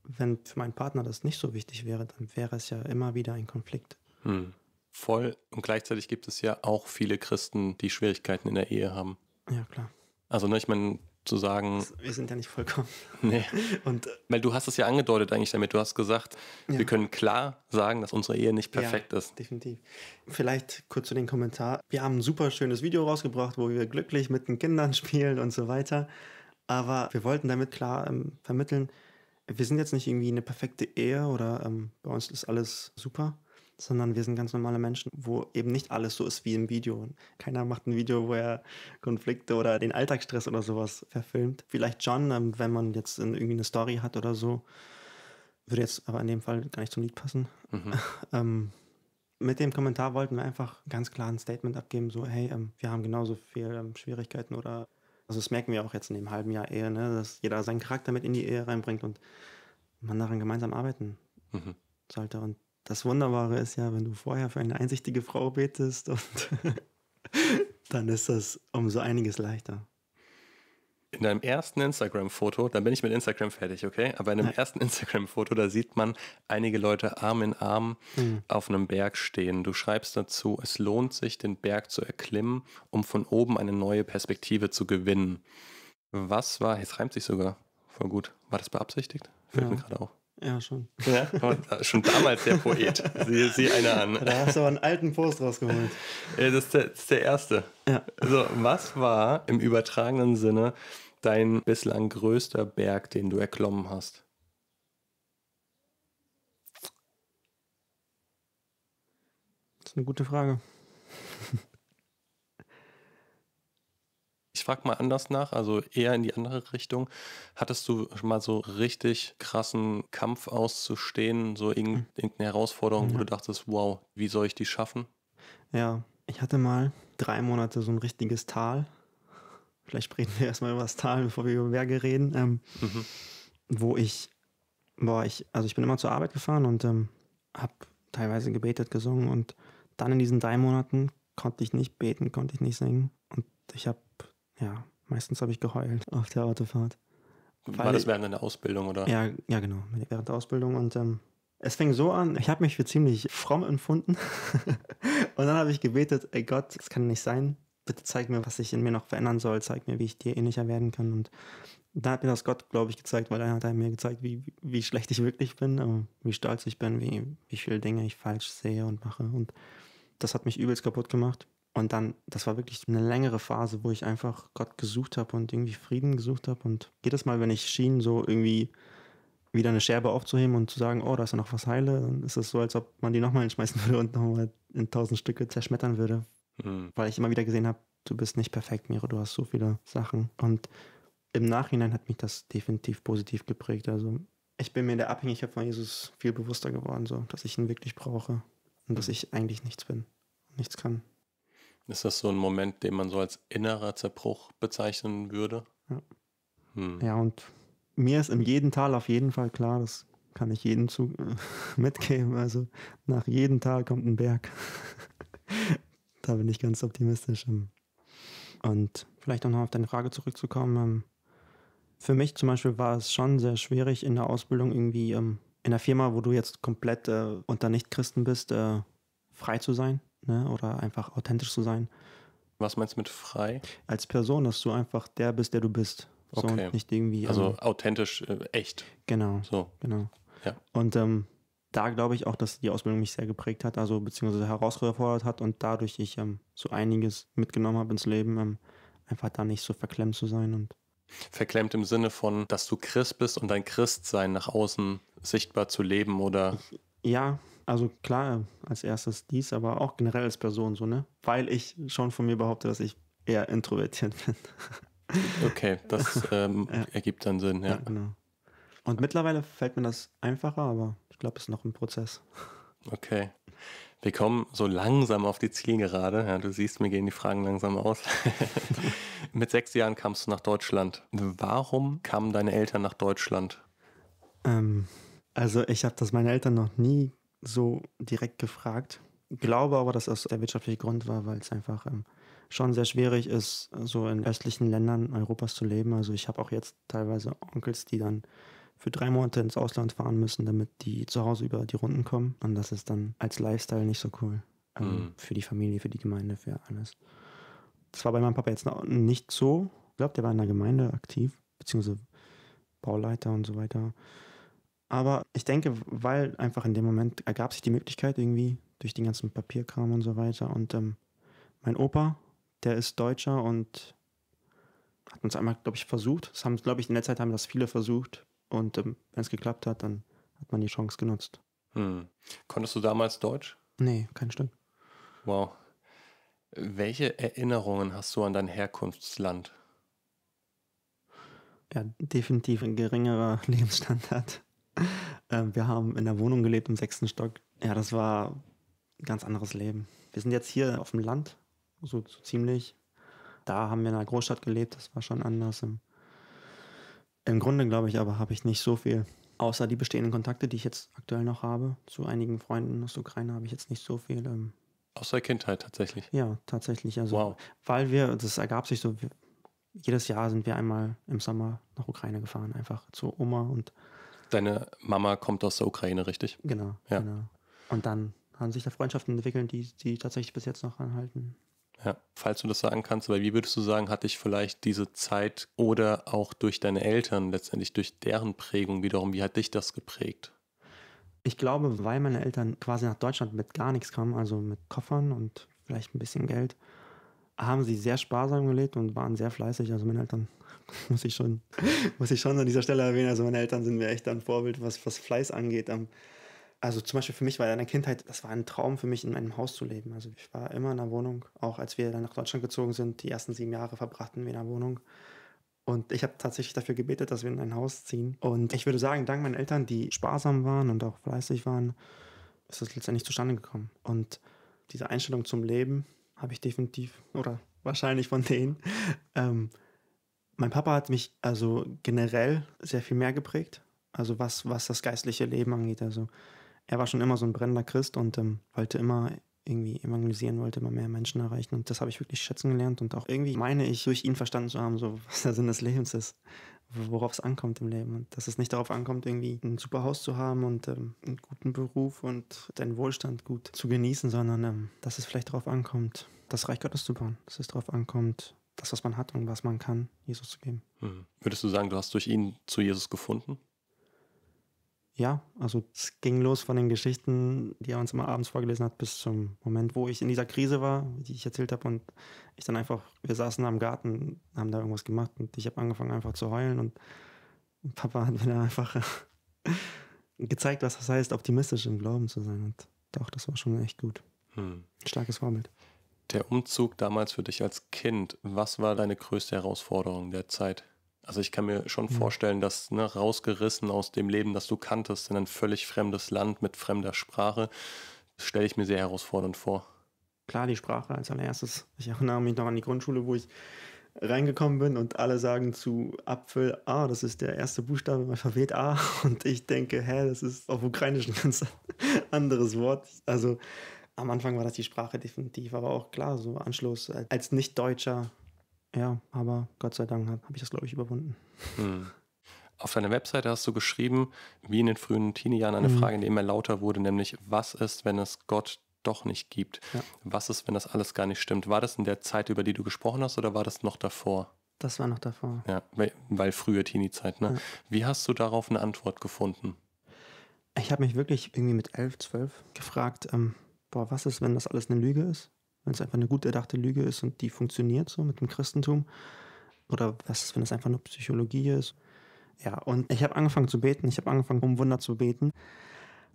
wenn für meinen Partner das nicht so wichtig wäre, dann wäre es ja immer wieder ein Konflikt. Hm voll. Und gleichzeitig gibt es ja auch viele Christen, die Schwierigkeiten in der Ehe haben. Ja, klar. Also, ne, ich meine, zu sagen. Wir sind ja nicht vollkommen. Nee. Und, äh, Weil du hast es ja angedeutet eigentlich damit. Du hast gesagt, ja. wir können klar sagen, dass unsere Ehe nicht perfekt ja, ist. Definitiv. Vielleicht kurz zu den Kommentar. Wir haben ein super schönes Video rausgebracht, wo wir glücklich mit den Kindern spielen und so weiter. Aber wir wollten damit klar ähm, vermitteln, wir sind jetzt nicht irgendwie eine perfekte Ehe oder ähm, bei uns ist alles super sondern wir sind ganz normale Menschen, wo eben nicht alles so ist wie im Video. Keiner macht ein Video, wo er Konflikte oder den Alltagsstress oder sowas verfilmt. Vielleicht John, ähm, wenn man jetzt irgendwie eine Story hat oder so, würde jetzt aber in dem Fall gar nicht zum Lied passen. Mhm. ähm, mit dem Kommentar wollten wir einfach ganz klar ein Statement abgeben, so hey, ähm, wir haben genauso viele ähm, Schwierigkeiten oder also das merken wir auch jetzt in dem halben Jahr Ehe, ne, dass jeder seinen Charakter mit in die Ehe reinbringt und man daran gemeinsam arbeiten mhm. sollte. Und das Wunderbare ist ja, wenn du vorher für eine einsichtige Frau betest und dann ist das umso einiges leichter. In deinem ersten Instagram-Foto, dann bin ich mit Instagram fertig, okay? Aber in dem ersten Instagram-Foto, da sieht man einige Leute Arm in Arm mhm. auf einem Berg stehen. Du schreibst dazu, es lohnt sich, den Berg zu erklimmen, um von oben eine neue Perspektive zu gewinnen. Was war, jetzt reimt sich sogar voll gut. War das beabsichtigt? Fällt ja. mir gerade auf. Ja, schon. Ja, schon damals der Poet. Sieh, sieh einer an. Da hast du aber einen alten Post rausgeholt. Das ist der, das ist der erste. Ja. Also, was war im übertragenen Sinne dein bislang größter Berg, den du erklommen hast? Das ist eine gute Frage. frage mal anders nach, also eher in die andere Richtung. Hattest du schon mal so richtig krassen Kampf auszustehen, so hm. irgendeine Herausforderung, ja. wo du dachtest, wow, wie soll ich die schaffen? Ja, ich hatte mal drei Monate so ein richtiges Tal. Vielleicht reden wir erstmal über das Tal, bevor wir über Berge reden. Ähm, mhm. Wo ich, boah, ich, also ich bin immer zur Arbeit gefahren und ähm, habe teilweise gebetet, gesungen und dann in diesen drei Monaten konnte ich nicht beten, konnte ich nicht singen. Und ich habe ja, meistens habe ich geheult auf der Autofahrt. War das während deiner Ausbildung, oder? Ja, ja genau, während der Ausbildung. Und ähm, es fing so an, ich habe mich für ziemlich fromm empfunden. und dann habe ich gebetet, ey Gott, das kann nicht sein. Bitte zeig mir, was ich in mir noch verändern soll. Zeig mir, wie ich dir ähnlicher werden kann. Und da hat mir das Gott, glaube ich, gezeigt, weil er hat mir gezeigt, wie, wie schlecht ich wirklich bin, äh, wie stolz ich bin, wie, wie viele Dinge ich falsch sehe und mache. Und das hat mich übelst kaputt gemacht. Und dann, das war wirklich eine längere Phase, wo ich einfach Gott gesucht habe und irgendwie Frieden gesucht habe. Und jedes Mal, wenn ich schien, so irgendwie wieder eine Scherbe aufzuheben und zu sagen, oh, da ist ja noch was heile, dann ist es so, als ob man die nochmal hinschmeißen würde und nochmal in tausend Stücke zerschmettern würde. Mhm. Weil ich immer wieder gesehen habe, du bist nicht perfekt, Miro, du hast so viele Sachen. Und im Nachhinein hat mich das definitiv positiv geprägt. Also ich bin mir in der Abhängigkeit von Jesus viel bewusster geworden, so dass ich ihn wirklich brauche und dass mhm. ich eigentlich nichts bin, und nichts kann. Ist das so ein Moment, den man so als innerer Zerbruch bezeichnen würde? Ja. Hm. ja, und mir ist im jeden Tal auf jeden Fall klar, das kann ich jedem zu, äh, mitgeben. Also nach jedem Tal kommt ein Berg. da bin ich ganz optimistisch. Und vielleicht auch noch auf deine Frage zurückzukommen. Ähm, für mich zum Beispiel war es schon sehr schwierig in der Ausbildung irgendwie ähm, in der Firma, wo du jetzt komplett äh, unter Nichtchristen bist, äh, frei zu sein ne? oder einfach authentisch zu sein. Was meinst du mit frei? Als Person, dass du einfach der bist, der du bist. So okay. und nicht irgendwie. Also ähm, authentisch, äh, echt. Genau. So. Genau. Ja. Und ähm, da glaube ich auch, dass die Ausbildung mich sehr geprägt hat, also beziehungsweise herausgefordert hat und dadurch ich ähm, so einiges mitgenommen habe ins Leben, ähm, einfach da nicht so verklemmt zu sein und Verklemmt im Sinne von, dass du Christ bist und dein Christsein nach außen sichtbar zu leben oder? Ja, also klar, als erstes dies, aber auch generell als Person so, ne? Weil ich schon von mir behaupte, dass ich eher introvertiert bin. okay, das ähm, ja. ergibt dann Sinn, ja. ja. Genau. Und mittlerweile fällt mir das einfacher, aber ich glaube, es ist noch ein Prozess. Okay. Wir kommen so langsam auf die Zielgerade. Ja, du siehst, mir gehen die Fragen langsam aus. Mit sechs Jahren kamst du nach Deutschland. Warum kamen deine Eltern nach Deutschland? Ähm, also ich habe das meinen Eltern noch nie so direkt gefragt. Glaube aber, dass das der wirtschaftliche Grund war, weil es einfach ähm, schon sehr schwierig ist, so in östlichen Ländern Europas zu leben. Also ich habe auch jetzt teilweise Onkels, die dann für drei Monate ins Ausland fahren müssen, damit die zu Hause über die Runden kommen. Und das ist dann als Lifestyle nicht so cool. Ähm, mhm. Für die Familie, für die Gemeinde, für alles. Das war bei meinem Papa jetzt nicht so. Ich glaube, der war in der Gemeinde aktiv, beziehungsweise Bauleiter und so weiter. Aber ich denke, weil einfach in dem Moment ergab sich die Möglichkeit irgendwie durch den ganzen Papierkram und so weiter. Und ähm, mein Opa, der ist Deutscher und hat uns einmal, glaube ich, versucht. Das haben, glaube ich, in der Zeit haben das viele versucht. Und ähm, wenn es geklappt hat, dann hat man die Chance genutzt. Hm. Konntest du damals Deutsch? Nee, kein Stück. Wow. Welche Erinnerungen hast du an dein Herkunftsland? Ja, definitiv ein geringerer Lebensstandard. Äh, wir haben in der Wohnung gelebt im sechsten Stock. Ja, das war ein ganz anderes Leben. Wir sind jetzt hier auf dem Land, so, so ziemlich. Da haben wir in einer Großstadt gelebt, das war schon anders. Im, im Grunde, glaube ich, aber habe ich nicht so viel. Außer die bestehenden Kontakte, die ich jetzt aktuell noch habe, zu einigen Freunden aus der Ukraine habe ich jetzt nicht so viel. Ähm, aus der Kindheit tatsächlich. Ja, tatsächlich. Also, wow. Weil wir, das ergab sich so, wir, jedes Jahr sind wir einmal im Sommer nach Ukraine gefahren, einfach zur Oma und Deine Mama kommt aus der Ukraine, richtig? Genau, ja. genau. Und dann haben sich da Freundschaften entwickelt, die, die tatsächlich bis jetzt noch anhalten. Ja, falls du das sagen kannst, weil wie würdest du sagen, hat dich vielleicht diese Zeit oder auch durch deine Eltern, letztendlich durch deren Prägung wiederum, wie hat dich das geprägt? Ich glaube, weil meine Eltern quasi nach Deutschland mit gar nichts kamen, also mit Koffern und vielleicht ein bisschen Geld, haben sie sehr sparsam gelebt und waren sehr fleißig. Also meine Eltern muss ich schon, muss ich schon an dieser Stelle erwähnen. Also meine Eltern sind mir echt ein Vorbild, was, was Fleiß angeht. Ähm, also zum Beispiel für mich war ja in der Kindheit, das war ein Traum für mich, in meinem Haus zu leben. Also ich war immer in einer Wohnung. Auch als wir dann nach Deutschland gezogen sind, die ersten sieben Jahre verbrachten wir in einer Wohnung. Und ich habe tatsächlich dafür gebetet, dass wir in ein Haus ziehen. Und ich würde sagen, dank meinen Eltern, die sparsam waren und auch fleißig waren, ist das letztendlich zustande gekommen. Und diese Einstellung zum Leben habe ich definitiv oder wahrscheinlich von denen. Ähm, mein Papa hat mich also generell sehr viel mehr geprägt, also was, was das geistliche Leben angeht. Also er war schon immer so ein brennender Christ und ähm, wollte immer irgendwie evangelisieren, wollte immer mehr Menschen erreichen. Und das habe ich wirklich schätzen gelernt und auch irgendwie meine ich, durch ihn verstanden zu haben, so was der Sinn des Lebens ist, worauf es ankommt im Leben. Und dass es nicht darauf ankommt, irgendwie ein super Haus zu haben und ähm, einen guten Beruf und deinen Wohlstand gut zu genießen, sondern ähm, dass es vielleicht darauf ankommt, das Reich Gottes zu bauen. Dass es darauf ankommt, das, was man hat und was man kann, Jesus zu geben. Mhm. Würdest du sagen, du hast durch ihn zu Jesus gefunden? Ja, also es ging los von den Geschichten, die er uns immer abends vorgelesen hat, bis zum Moment, wo ich in dieser Krise war, die ich erzählt habe und ich dann einfach, wir saßen am Garten, haben da irgendwas gemacht und ich habe angefangen einfach zu heulen und Papa hat mir dann einfach gezeigt, was das heißt, optimistisch im Glauben zu sein und doch, das war schon echt gut. Hm. Starkes Vorbild. Der Umzug damals für dich als Kind, was war deine größte Herausforderung der Zeit? Also ich kann mir schon mhm. vorstellen, dass ne, rausgerissen aus dem Leben, das du kanntest, in ein völlig fremdes Land mit fremder Sprache, stelle ich mir sehr herausfordernd vor. Klar, die Sprache als allererstes. Ich erinnere mich noch an die Grundschule, wo ich reingekommen bin und alle sagen zu Apfel A, ah, das ist der erste Buchstabe im Alphabet A. Und ich denke, hä, das ist auf Ukrainisch ein ganz anderes Wort. Also am Anfang war das die Sprache definitiv, aber auch klar, so Anschluss als Nicht-Deutscher. Ja, aber Gott sei Dank habe ich das, glaube ich, überwunden. Hm. Auf deiner Webseite hast du geschrieben, wie in den frühen Teenie-Jahren eine mhm. Frage, die immer lauter wurde, nämlich was ist, wenn es Gott doch nicht gibt? Ja. Was ist, wenn das alles gar nicht stimmt? War das in der Zeit, über die du gesprochen hast, oder war das noch davor? Das war noch davor. Ja, weil, weil frühe Teenie-Zeit, ne? Ja. Wie hast du darauf eine Antwort gefunden? Ich habe mich wirklich irgendwie mit elf, zwölf gefragt, ähm, boah, was ist, wenn das alles eine Lüge ist? Wenn es einfach eine gut erdachte Lüge ist und die funktioniert so mit dem Christentum? Oder was ist, wenn das einfach nur Psychologie ist? Ja, und ich habe angefangen zu beten, ich habe angefangen, um Wunder zu beten.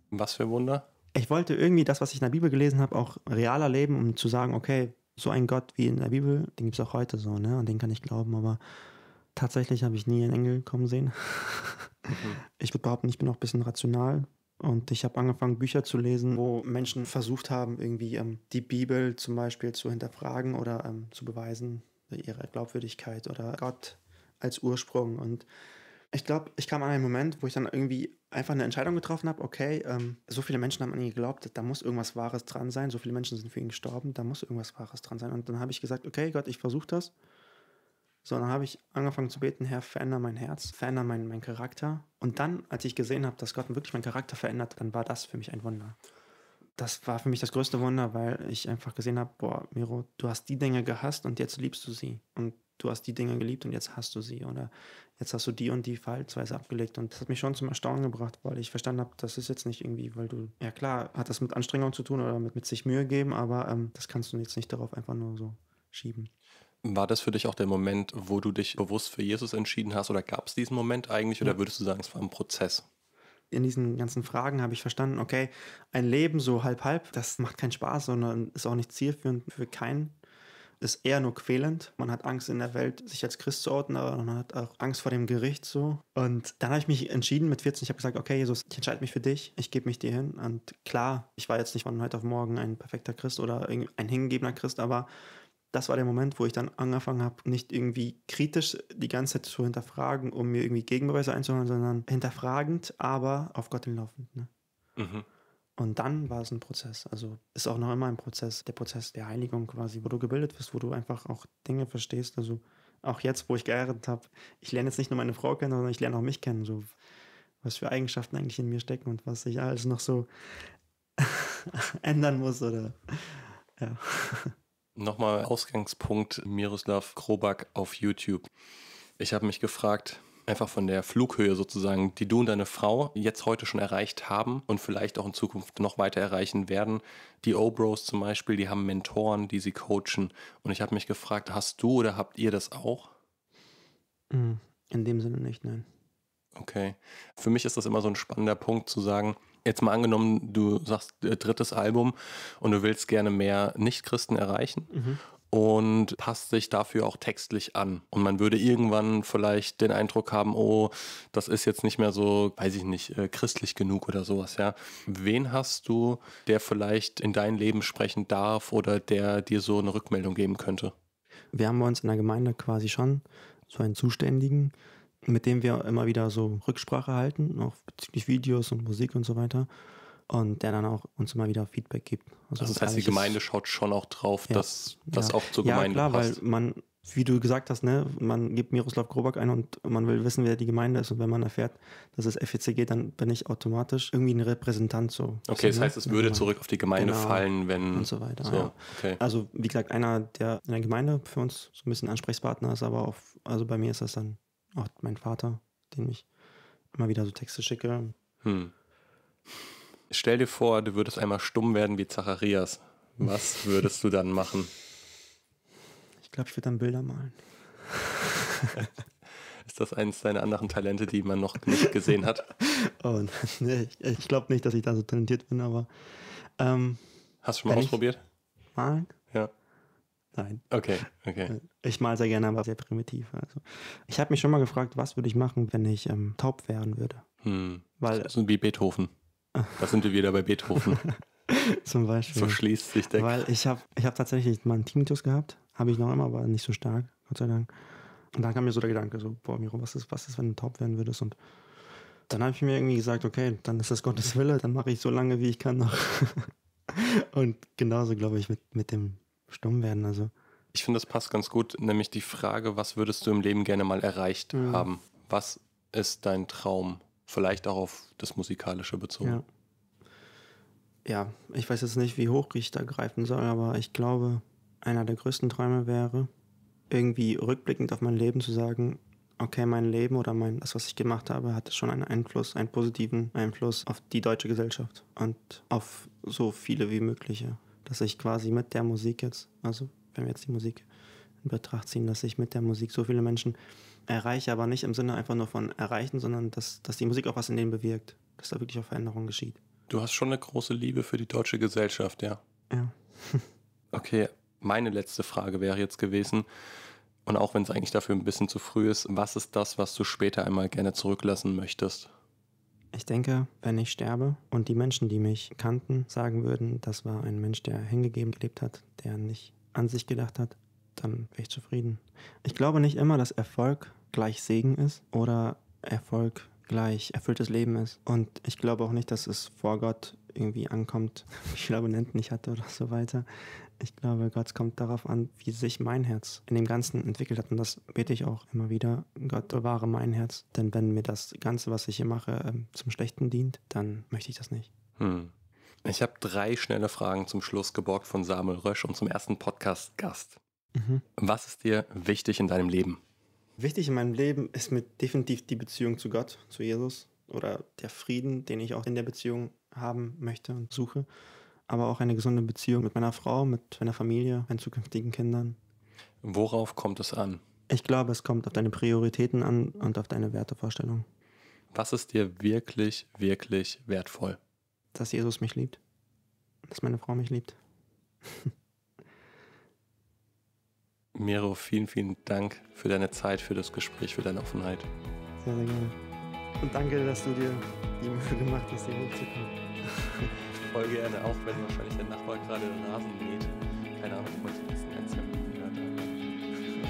Was für Wunder? Ich wollte irgendwie das, was ich in der Bibel gelesen habe, auch real erleben, um zu sagen, okay, so ein Gott wie in der Bibel, den gibt es auch heute so, ne? Und den kann ich glauben, aber tatsächlich habe ich nie einen Engel kommen sehen. Mhm. Ich würde behaupten, ich bin auch ein bisschen rational, und ich habe angefangen, Bücher zu lesen, wo Menschen versucht haben, irgendwie ähm, die Bibel zum Beispiel zu hinterfragen oder ähm, zu beweisen, äh, ihre Glaubwürdigkeit oder Gott als Ursprung. Und ich glaube, ich kam an einen Moment, wo ich dann irgendwie einfach eine Entscheidung getroffen habe, okay, ähm, so viele Menschen haben an ihn geglaubt, da muss irgendwas Wahres dran sein, so viele Menschen sind für ihn gestorben, da muss irgendwas Wahres dran sein. Und dann habe ich gesagt, okay, Gott, ich versuche das. So, dann habe ich angefangen zu beten, Herr, veränder mein Herz, veränder meinen mein Charakter. Und dann, als ich gesehen habe, dass Gott wirklich meinen Charakter verändert, dann war das für mich ein Wunder. Das war für mich das größte Wunder, weil ich einfach gesehen habe, boah, Miro, du hast die Dinge gehasst und jetzt liebst du sie. Und du hast die Dinge geliebt und jetzt hast du sie. Oder jetzt hast du die und die Verhaltensweise abgelegt. Und das hat mich schon zum Erstaunen gebracht, weil ich verstanden habe, das ist jetzt nicht irgendwie, weil du, ja klar, hat das mit Anstrengung zu tun oder mit, mit sich Mühe geben, aber ähm, das kannst du jetzt nicht darauf einfach nur so schieben. War das für dich auch der Moment, wo du dich bewusst für Jesus entschieden hast oder gab es diesen Moment eigentlich oder würdest du sagen, es war ein Prozess? in diesen ganzen Fragen habe ich verstanden, okay, ein Leben so halb-halb, das macht keinen Spaß, sondern ist auch nicht zielführend für keinen. Ist eher nur quälend. Man hat Angst in der Welt, sich als Christ zu ordnen, aber man hat auch Angst vor dem Gericht so. Und dann habe ich mich entschieden mit 14. Ich habe gesagt, okay, Jesus, ich entscheide mich für dich, ich gebe mich dir hin. Und klar, ich war jetzt nicht von heute auf morgen ein perfekter Christ oder ein hingegebener Christ, aber das war der Moment, wo ich dann angefangen habe, nicht irgendwie kritisch die ganze Zeit zu hinterfragen, um mir irgendwie Gegenbeweise einzuholen, sondern hinterfragend, aber auf Gott hinlaufend. Ne? Mhm. Und dann war es ein Prozess. Also ist auch noch immer ein Prozess, der Prozess der Heiligung quasi, wo du gebildet wirst, wo du einfach auch Dinge verstehst. Also auch jetzt, wo ich geheiratet habe, ich lerne jetzt nicht nur meine Frau kennen, sondern ich lerne auch mich kennen. So was für Eigenschaften eigentlich in mir stecken und was ich alles noch so ändern muss oder ja. Nochmal Ausgangspunkt Miroslav Krobak auf YouTube. Ich habe mich gefragt, einfach von der Flughöhe sozusagen, die du und deine Frau jetzt heute schon erreicht haben und vielleicht auch in Zukunft noch weiter erreichen werden. Die O-Bros zum Beispiel, die haben Mentoren, die sie coachen. Und ich habe mich gefragt, hast du oder habt ihr das auch? Hm, in dem Sinne nicht, nein. Okay. Für mich ist das immer so ein spannender Punkt zu sagen, Jetzt mal angenommen, du sagst äh, drittes Album und du willst gerne mehr Nichtchristen erreichen. Mhm und passt sich dafür auch textlich an. Und man würde irgendwann vielleicht den Eindruck haben, oh, das ist jetzt nicht mehr so, weiß ich nicht, äh, christlich genug oder sowas, ja. Wen hast du, der vielleicht in dein Leben sprechen darf oder der dir so eine Rückmeldung geben könnte? Wir haben bei uns in der Gemeinde quasi schon so einen Zuständigen, mit dem wir immer wieder so Rücksprache halten, auch bezüglich Videos und Musik und so weiter. Und der dann auch uns immer wieder Feedback gibt. Also, also das, das heißt, die Gemeinde ist, schaut schon auch drauf, ja, dass das ja. auch zur Gemeinde ja, klar, passt. weil man, wie du gesagt hast, ne, man gibt Miroslav Grobak ein und man will wissen, wer die Gemeinde ist. Und wenn man erfährt, dass es FECG, dann bin ich automatisch irgendwie ein Repräsentant so. Okay, das also, ne, heißt, es würde ja, zurück auf die Gemeinde genau, fallen, wenn. Und so weiter. So, ja. okay. Also, wie gesagt, einer, der in der Gemeinde für uns so ein bisschen Ansprechpartner ist, aber auch, also bei mir ist das dann auch oh, mein Vater, den ich immer wieder so Texte schicke. Hm. Stell dir vor, du würdest einmal stumm werden wie Zacharias. Was würdest du dann machen? Ich glaube, ich würde dann Bilder malen. Ist das eines deiner anderen Talente, die man noch nicht gesehen hat? oh, nee, ich, ich glaube nicht, dass ich da so talentiert bin, aber. Ähm, Hast du schon mal ausprobiert? malen? Ja. Nein. Okay, okay. Äh, ich mal sehr gerne, aber sehr primitiv. Also. Ich habe mich schon mal gefragt, was würde ich machen, wenn ich ähm, taub werden würde? Hm. Weil, so wie Beethoven. Da sind wir wieder bei Beethoven. Zum Beispiel. So schließt sich der. Weil ich habe ich hab tatsächlich mal einen Tinnitus gehabt. Habe ich noch immer, aber nicht so stark, Gott sei Dank. Und dann kam mir so der Gedanke, so, boah, Miro, was ist, was ist, wenn du taub werden würdest? Und dann habe ich mir irgendwie gesagt, okay, dann ist das Gottes Wille, dann mache ich so lange, wie ich kann noch. Und genauso, glaube ich, mit, mit dem stumm werden. Also. Ich finde, das passt ganz gut, nämlich die Frage, was würdest du im Leben gerne mal erreicht ja. Mhm. haben? Was ist dein Traum? Vielleicht auch auf das Musikalische bezogen. Ja. ja, ich weiß jetzt nicht, wie hoch ich da greifen soll, aber ich glaube, einer der größten Träume wäre, irgendwie rückblickend auf mein Leben zu sagen, okay, mein Leben oder mein, das, was ich gemacht habe, hatte schon einen Einfluss, einen positiven Einfluss auf die deutsche Gesellschaft und auf so viele wie mögliche dass ich quasi mit der Musik jetzt, also wenn wir jetzt die Musik in Betracht ziehen, dass ich mit der Musik so viele Menschen erreiche, aber nicht im Sinne einfach nur von erreichen, sondern dass, dass die Musik auch was in denen bewirkt, dass da wirklich auch Veränderung geschieht. Du hast schon eine große Liebe für die deutsche Gesellschaft, ja. Ja. okay, meine letzte Frage wäre jetzt gewesen, und auch wenn es eigentlich dafür ein bisschen zu früh ist, was ist das, was du später einmal gerne zurücklassen möchtest? Ich denke, wenn ich sterbe und die Menschen, die mich kannten, sagen würden, das war ein Mensch, der hingegeben gelebt hat, der nicht an sich gedacht hat, dann wäre ich zufrieden. Ich glaube nicht immer, dass Erfolg gleich Segen ist oder Erfolg gleich erfülltes Leben ist. Und ich glaube auch nicht, dass es vor Gott irgendwie ankommt, wie viele Abonnenten ich hatte oder so weiter. Ich glaube, Gott kommt darauf an, wie sich mein Herz in dem Ganzen entwickelt hat. Und das bete ich auch immer wieder. Gott, bewahre mein Herz. Denn wenn mir das Ganze, was ich hier mache, ähm, zum Schlechten dient, dann möchte ich das nicht. Hm. Ich habe drei schnelle Fragen zum Schluss geborgt von Samuel Rösch und zum ersten Podcast-Gast. Mhm. Was ist dir wichtig in deinem Leben? Wichtig in meinem Leben ist mir definitiv die Beziehung zu Gott, zu Jesus oder der Frieden, den ich auch in der Beziehung haben möchte und suche. Aber auch eine gesunde Beziehung mit meiner Frau, mit meiner Familie, meinen zukünftigen Kindern. Worauf kommt es an? Ich glaube, es kommt auf deine Prioritäten an und auf deine Wertevorstellung. Was ist dir wirklich, wirklich wertvoll? Dass Jesus mich liebt. Dass meine Frau mich liebt. Miro, vielen, vielen Dank für deine Zeit, für das Gespräch, für deine Offenheit. Sehr, sehr gerne. Und danke, dass du dir die Mühe gemacht hast, hier hochzukommen. Voll gerne, auch wenn wahrscheinlich der Nachbar gerade den Nasen mäht. Keine Ahnung, ob man die letzten ein, zwei Minuten gehört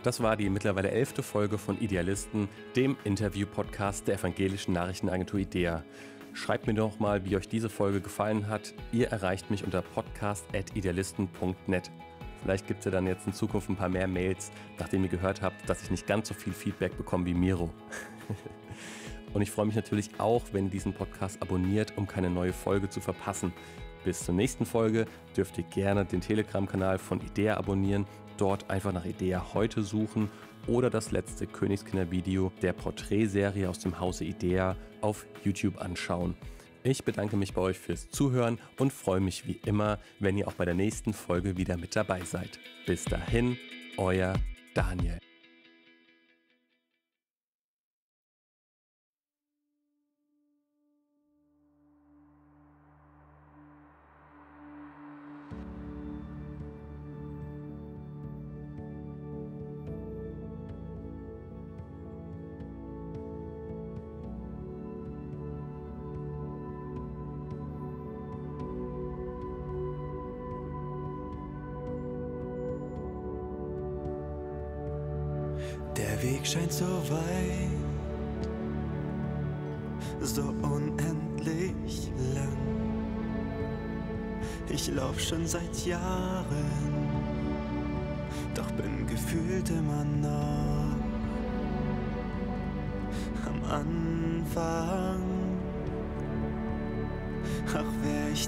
hat. Das war die mittlerweile elfte Folge von Idealisten, dem Interview-Podcast der evangelischen Nachrichtenagentur IDEA. Schreibt mir doch mal, wie euch diese Folge gefallen hat. Ihr erreicht mich unter podcast.idealisten.net. Vielleicht gibt es ja dann jetzt in Zukunft ein paar mehr Mails, nachdem ihr gehört habt, dass ich nicht ganz so viel Feedback bekomme wie Miro. Und ich freue mich natürlich auch, wenn ihr diesen Podcast abonniert, um keine neue Folge zu verpassen. Bis zur nächsten Folge dürft ihr gerne den Telegram-Kanal von IDEA abonnieren, dort einfach nach IDEA heute suchen oder das letzte Königskinder-Video der Porträtserie aus dem Hause Idea auf YouTube anschauen. Ich bedanke mich bei euch fürs Zuhören und freue mich wie immer, wenn ihr auch bei der nächsten Folge wieder mit dabei seid. Bis dahin, euer Daniel.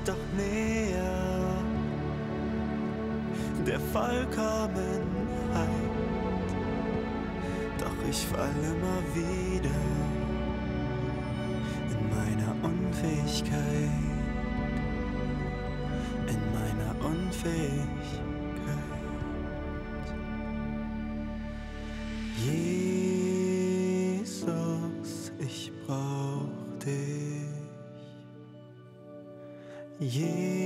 doch näher. Der Vollkommenheit. Doch ich fall immer wieder in meiner Unfähigkeit. In meiner Unfähigkeit. 一。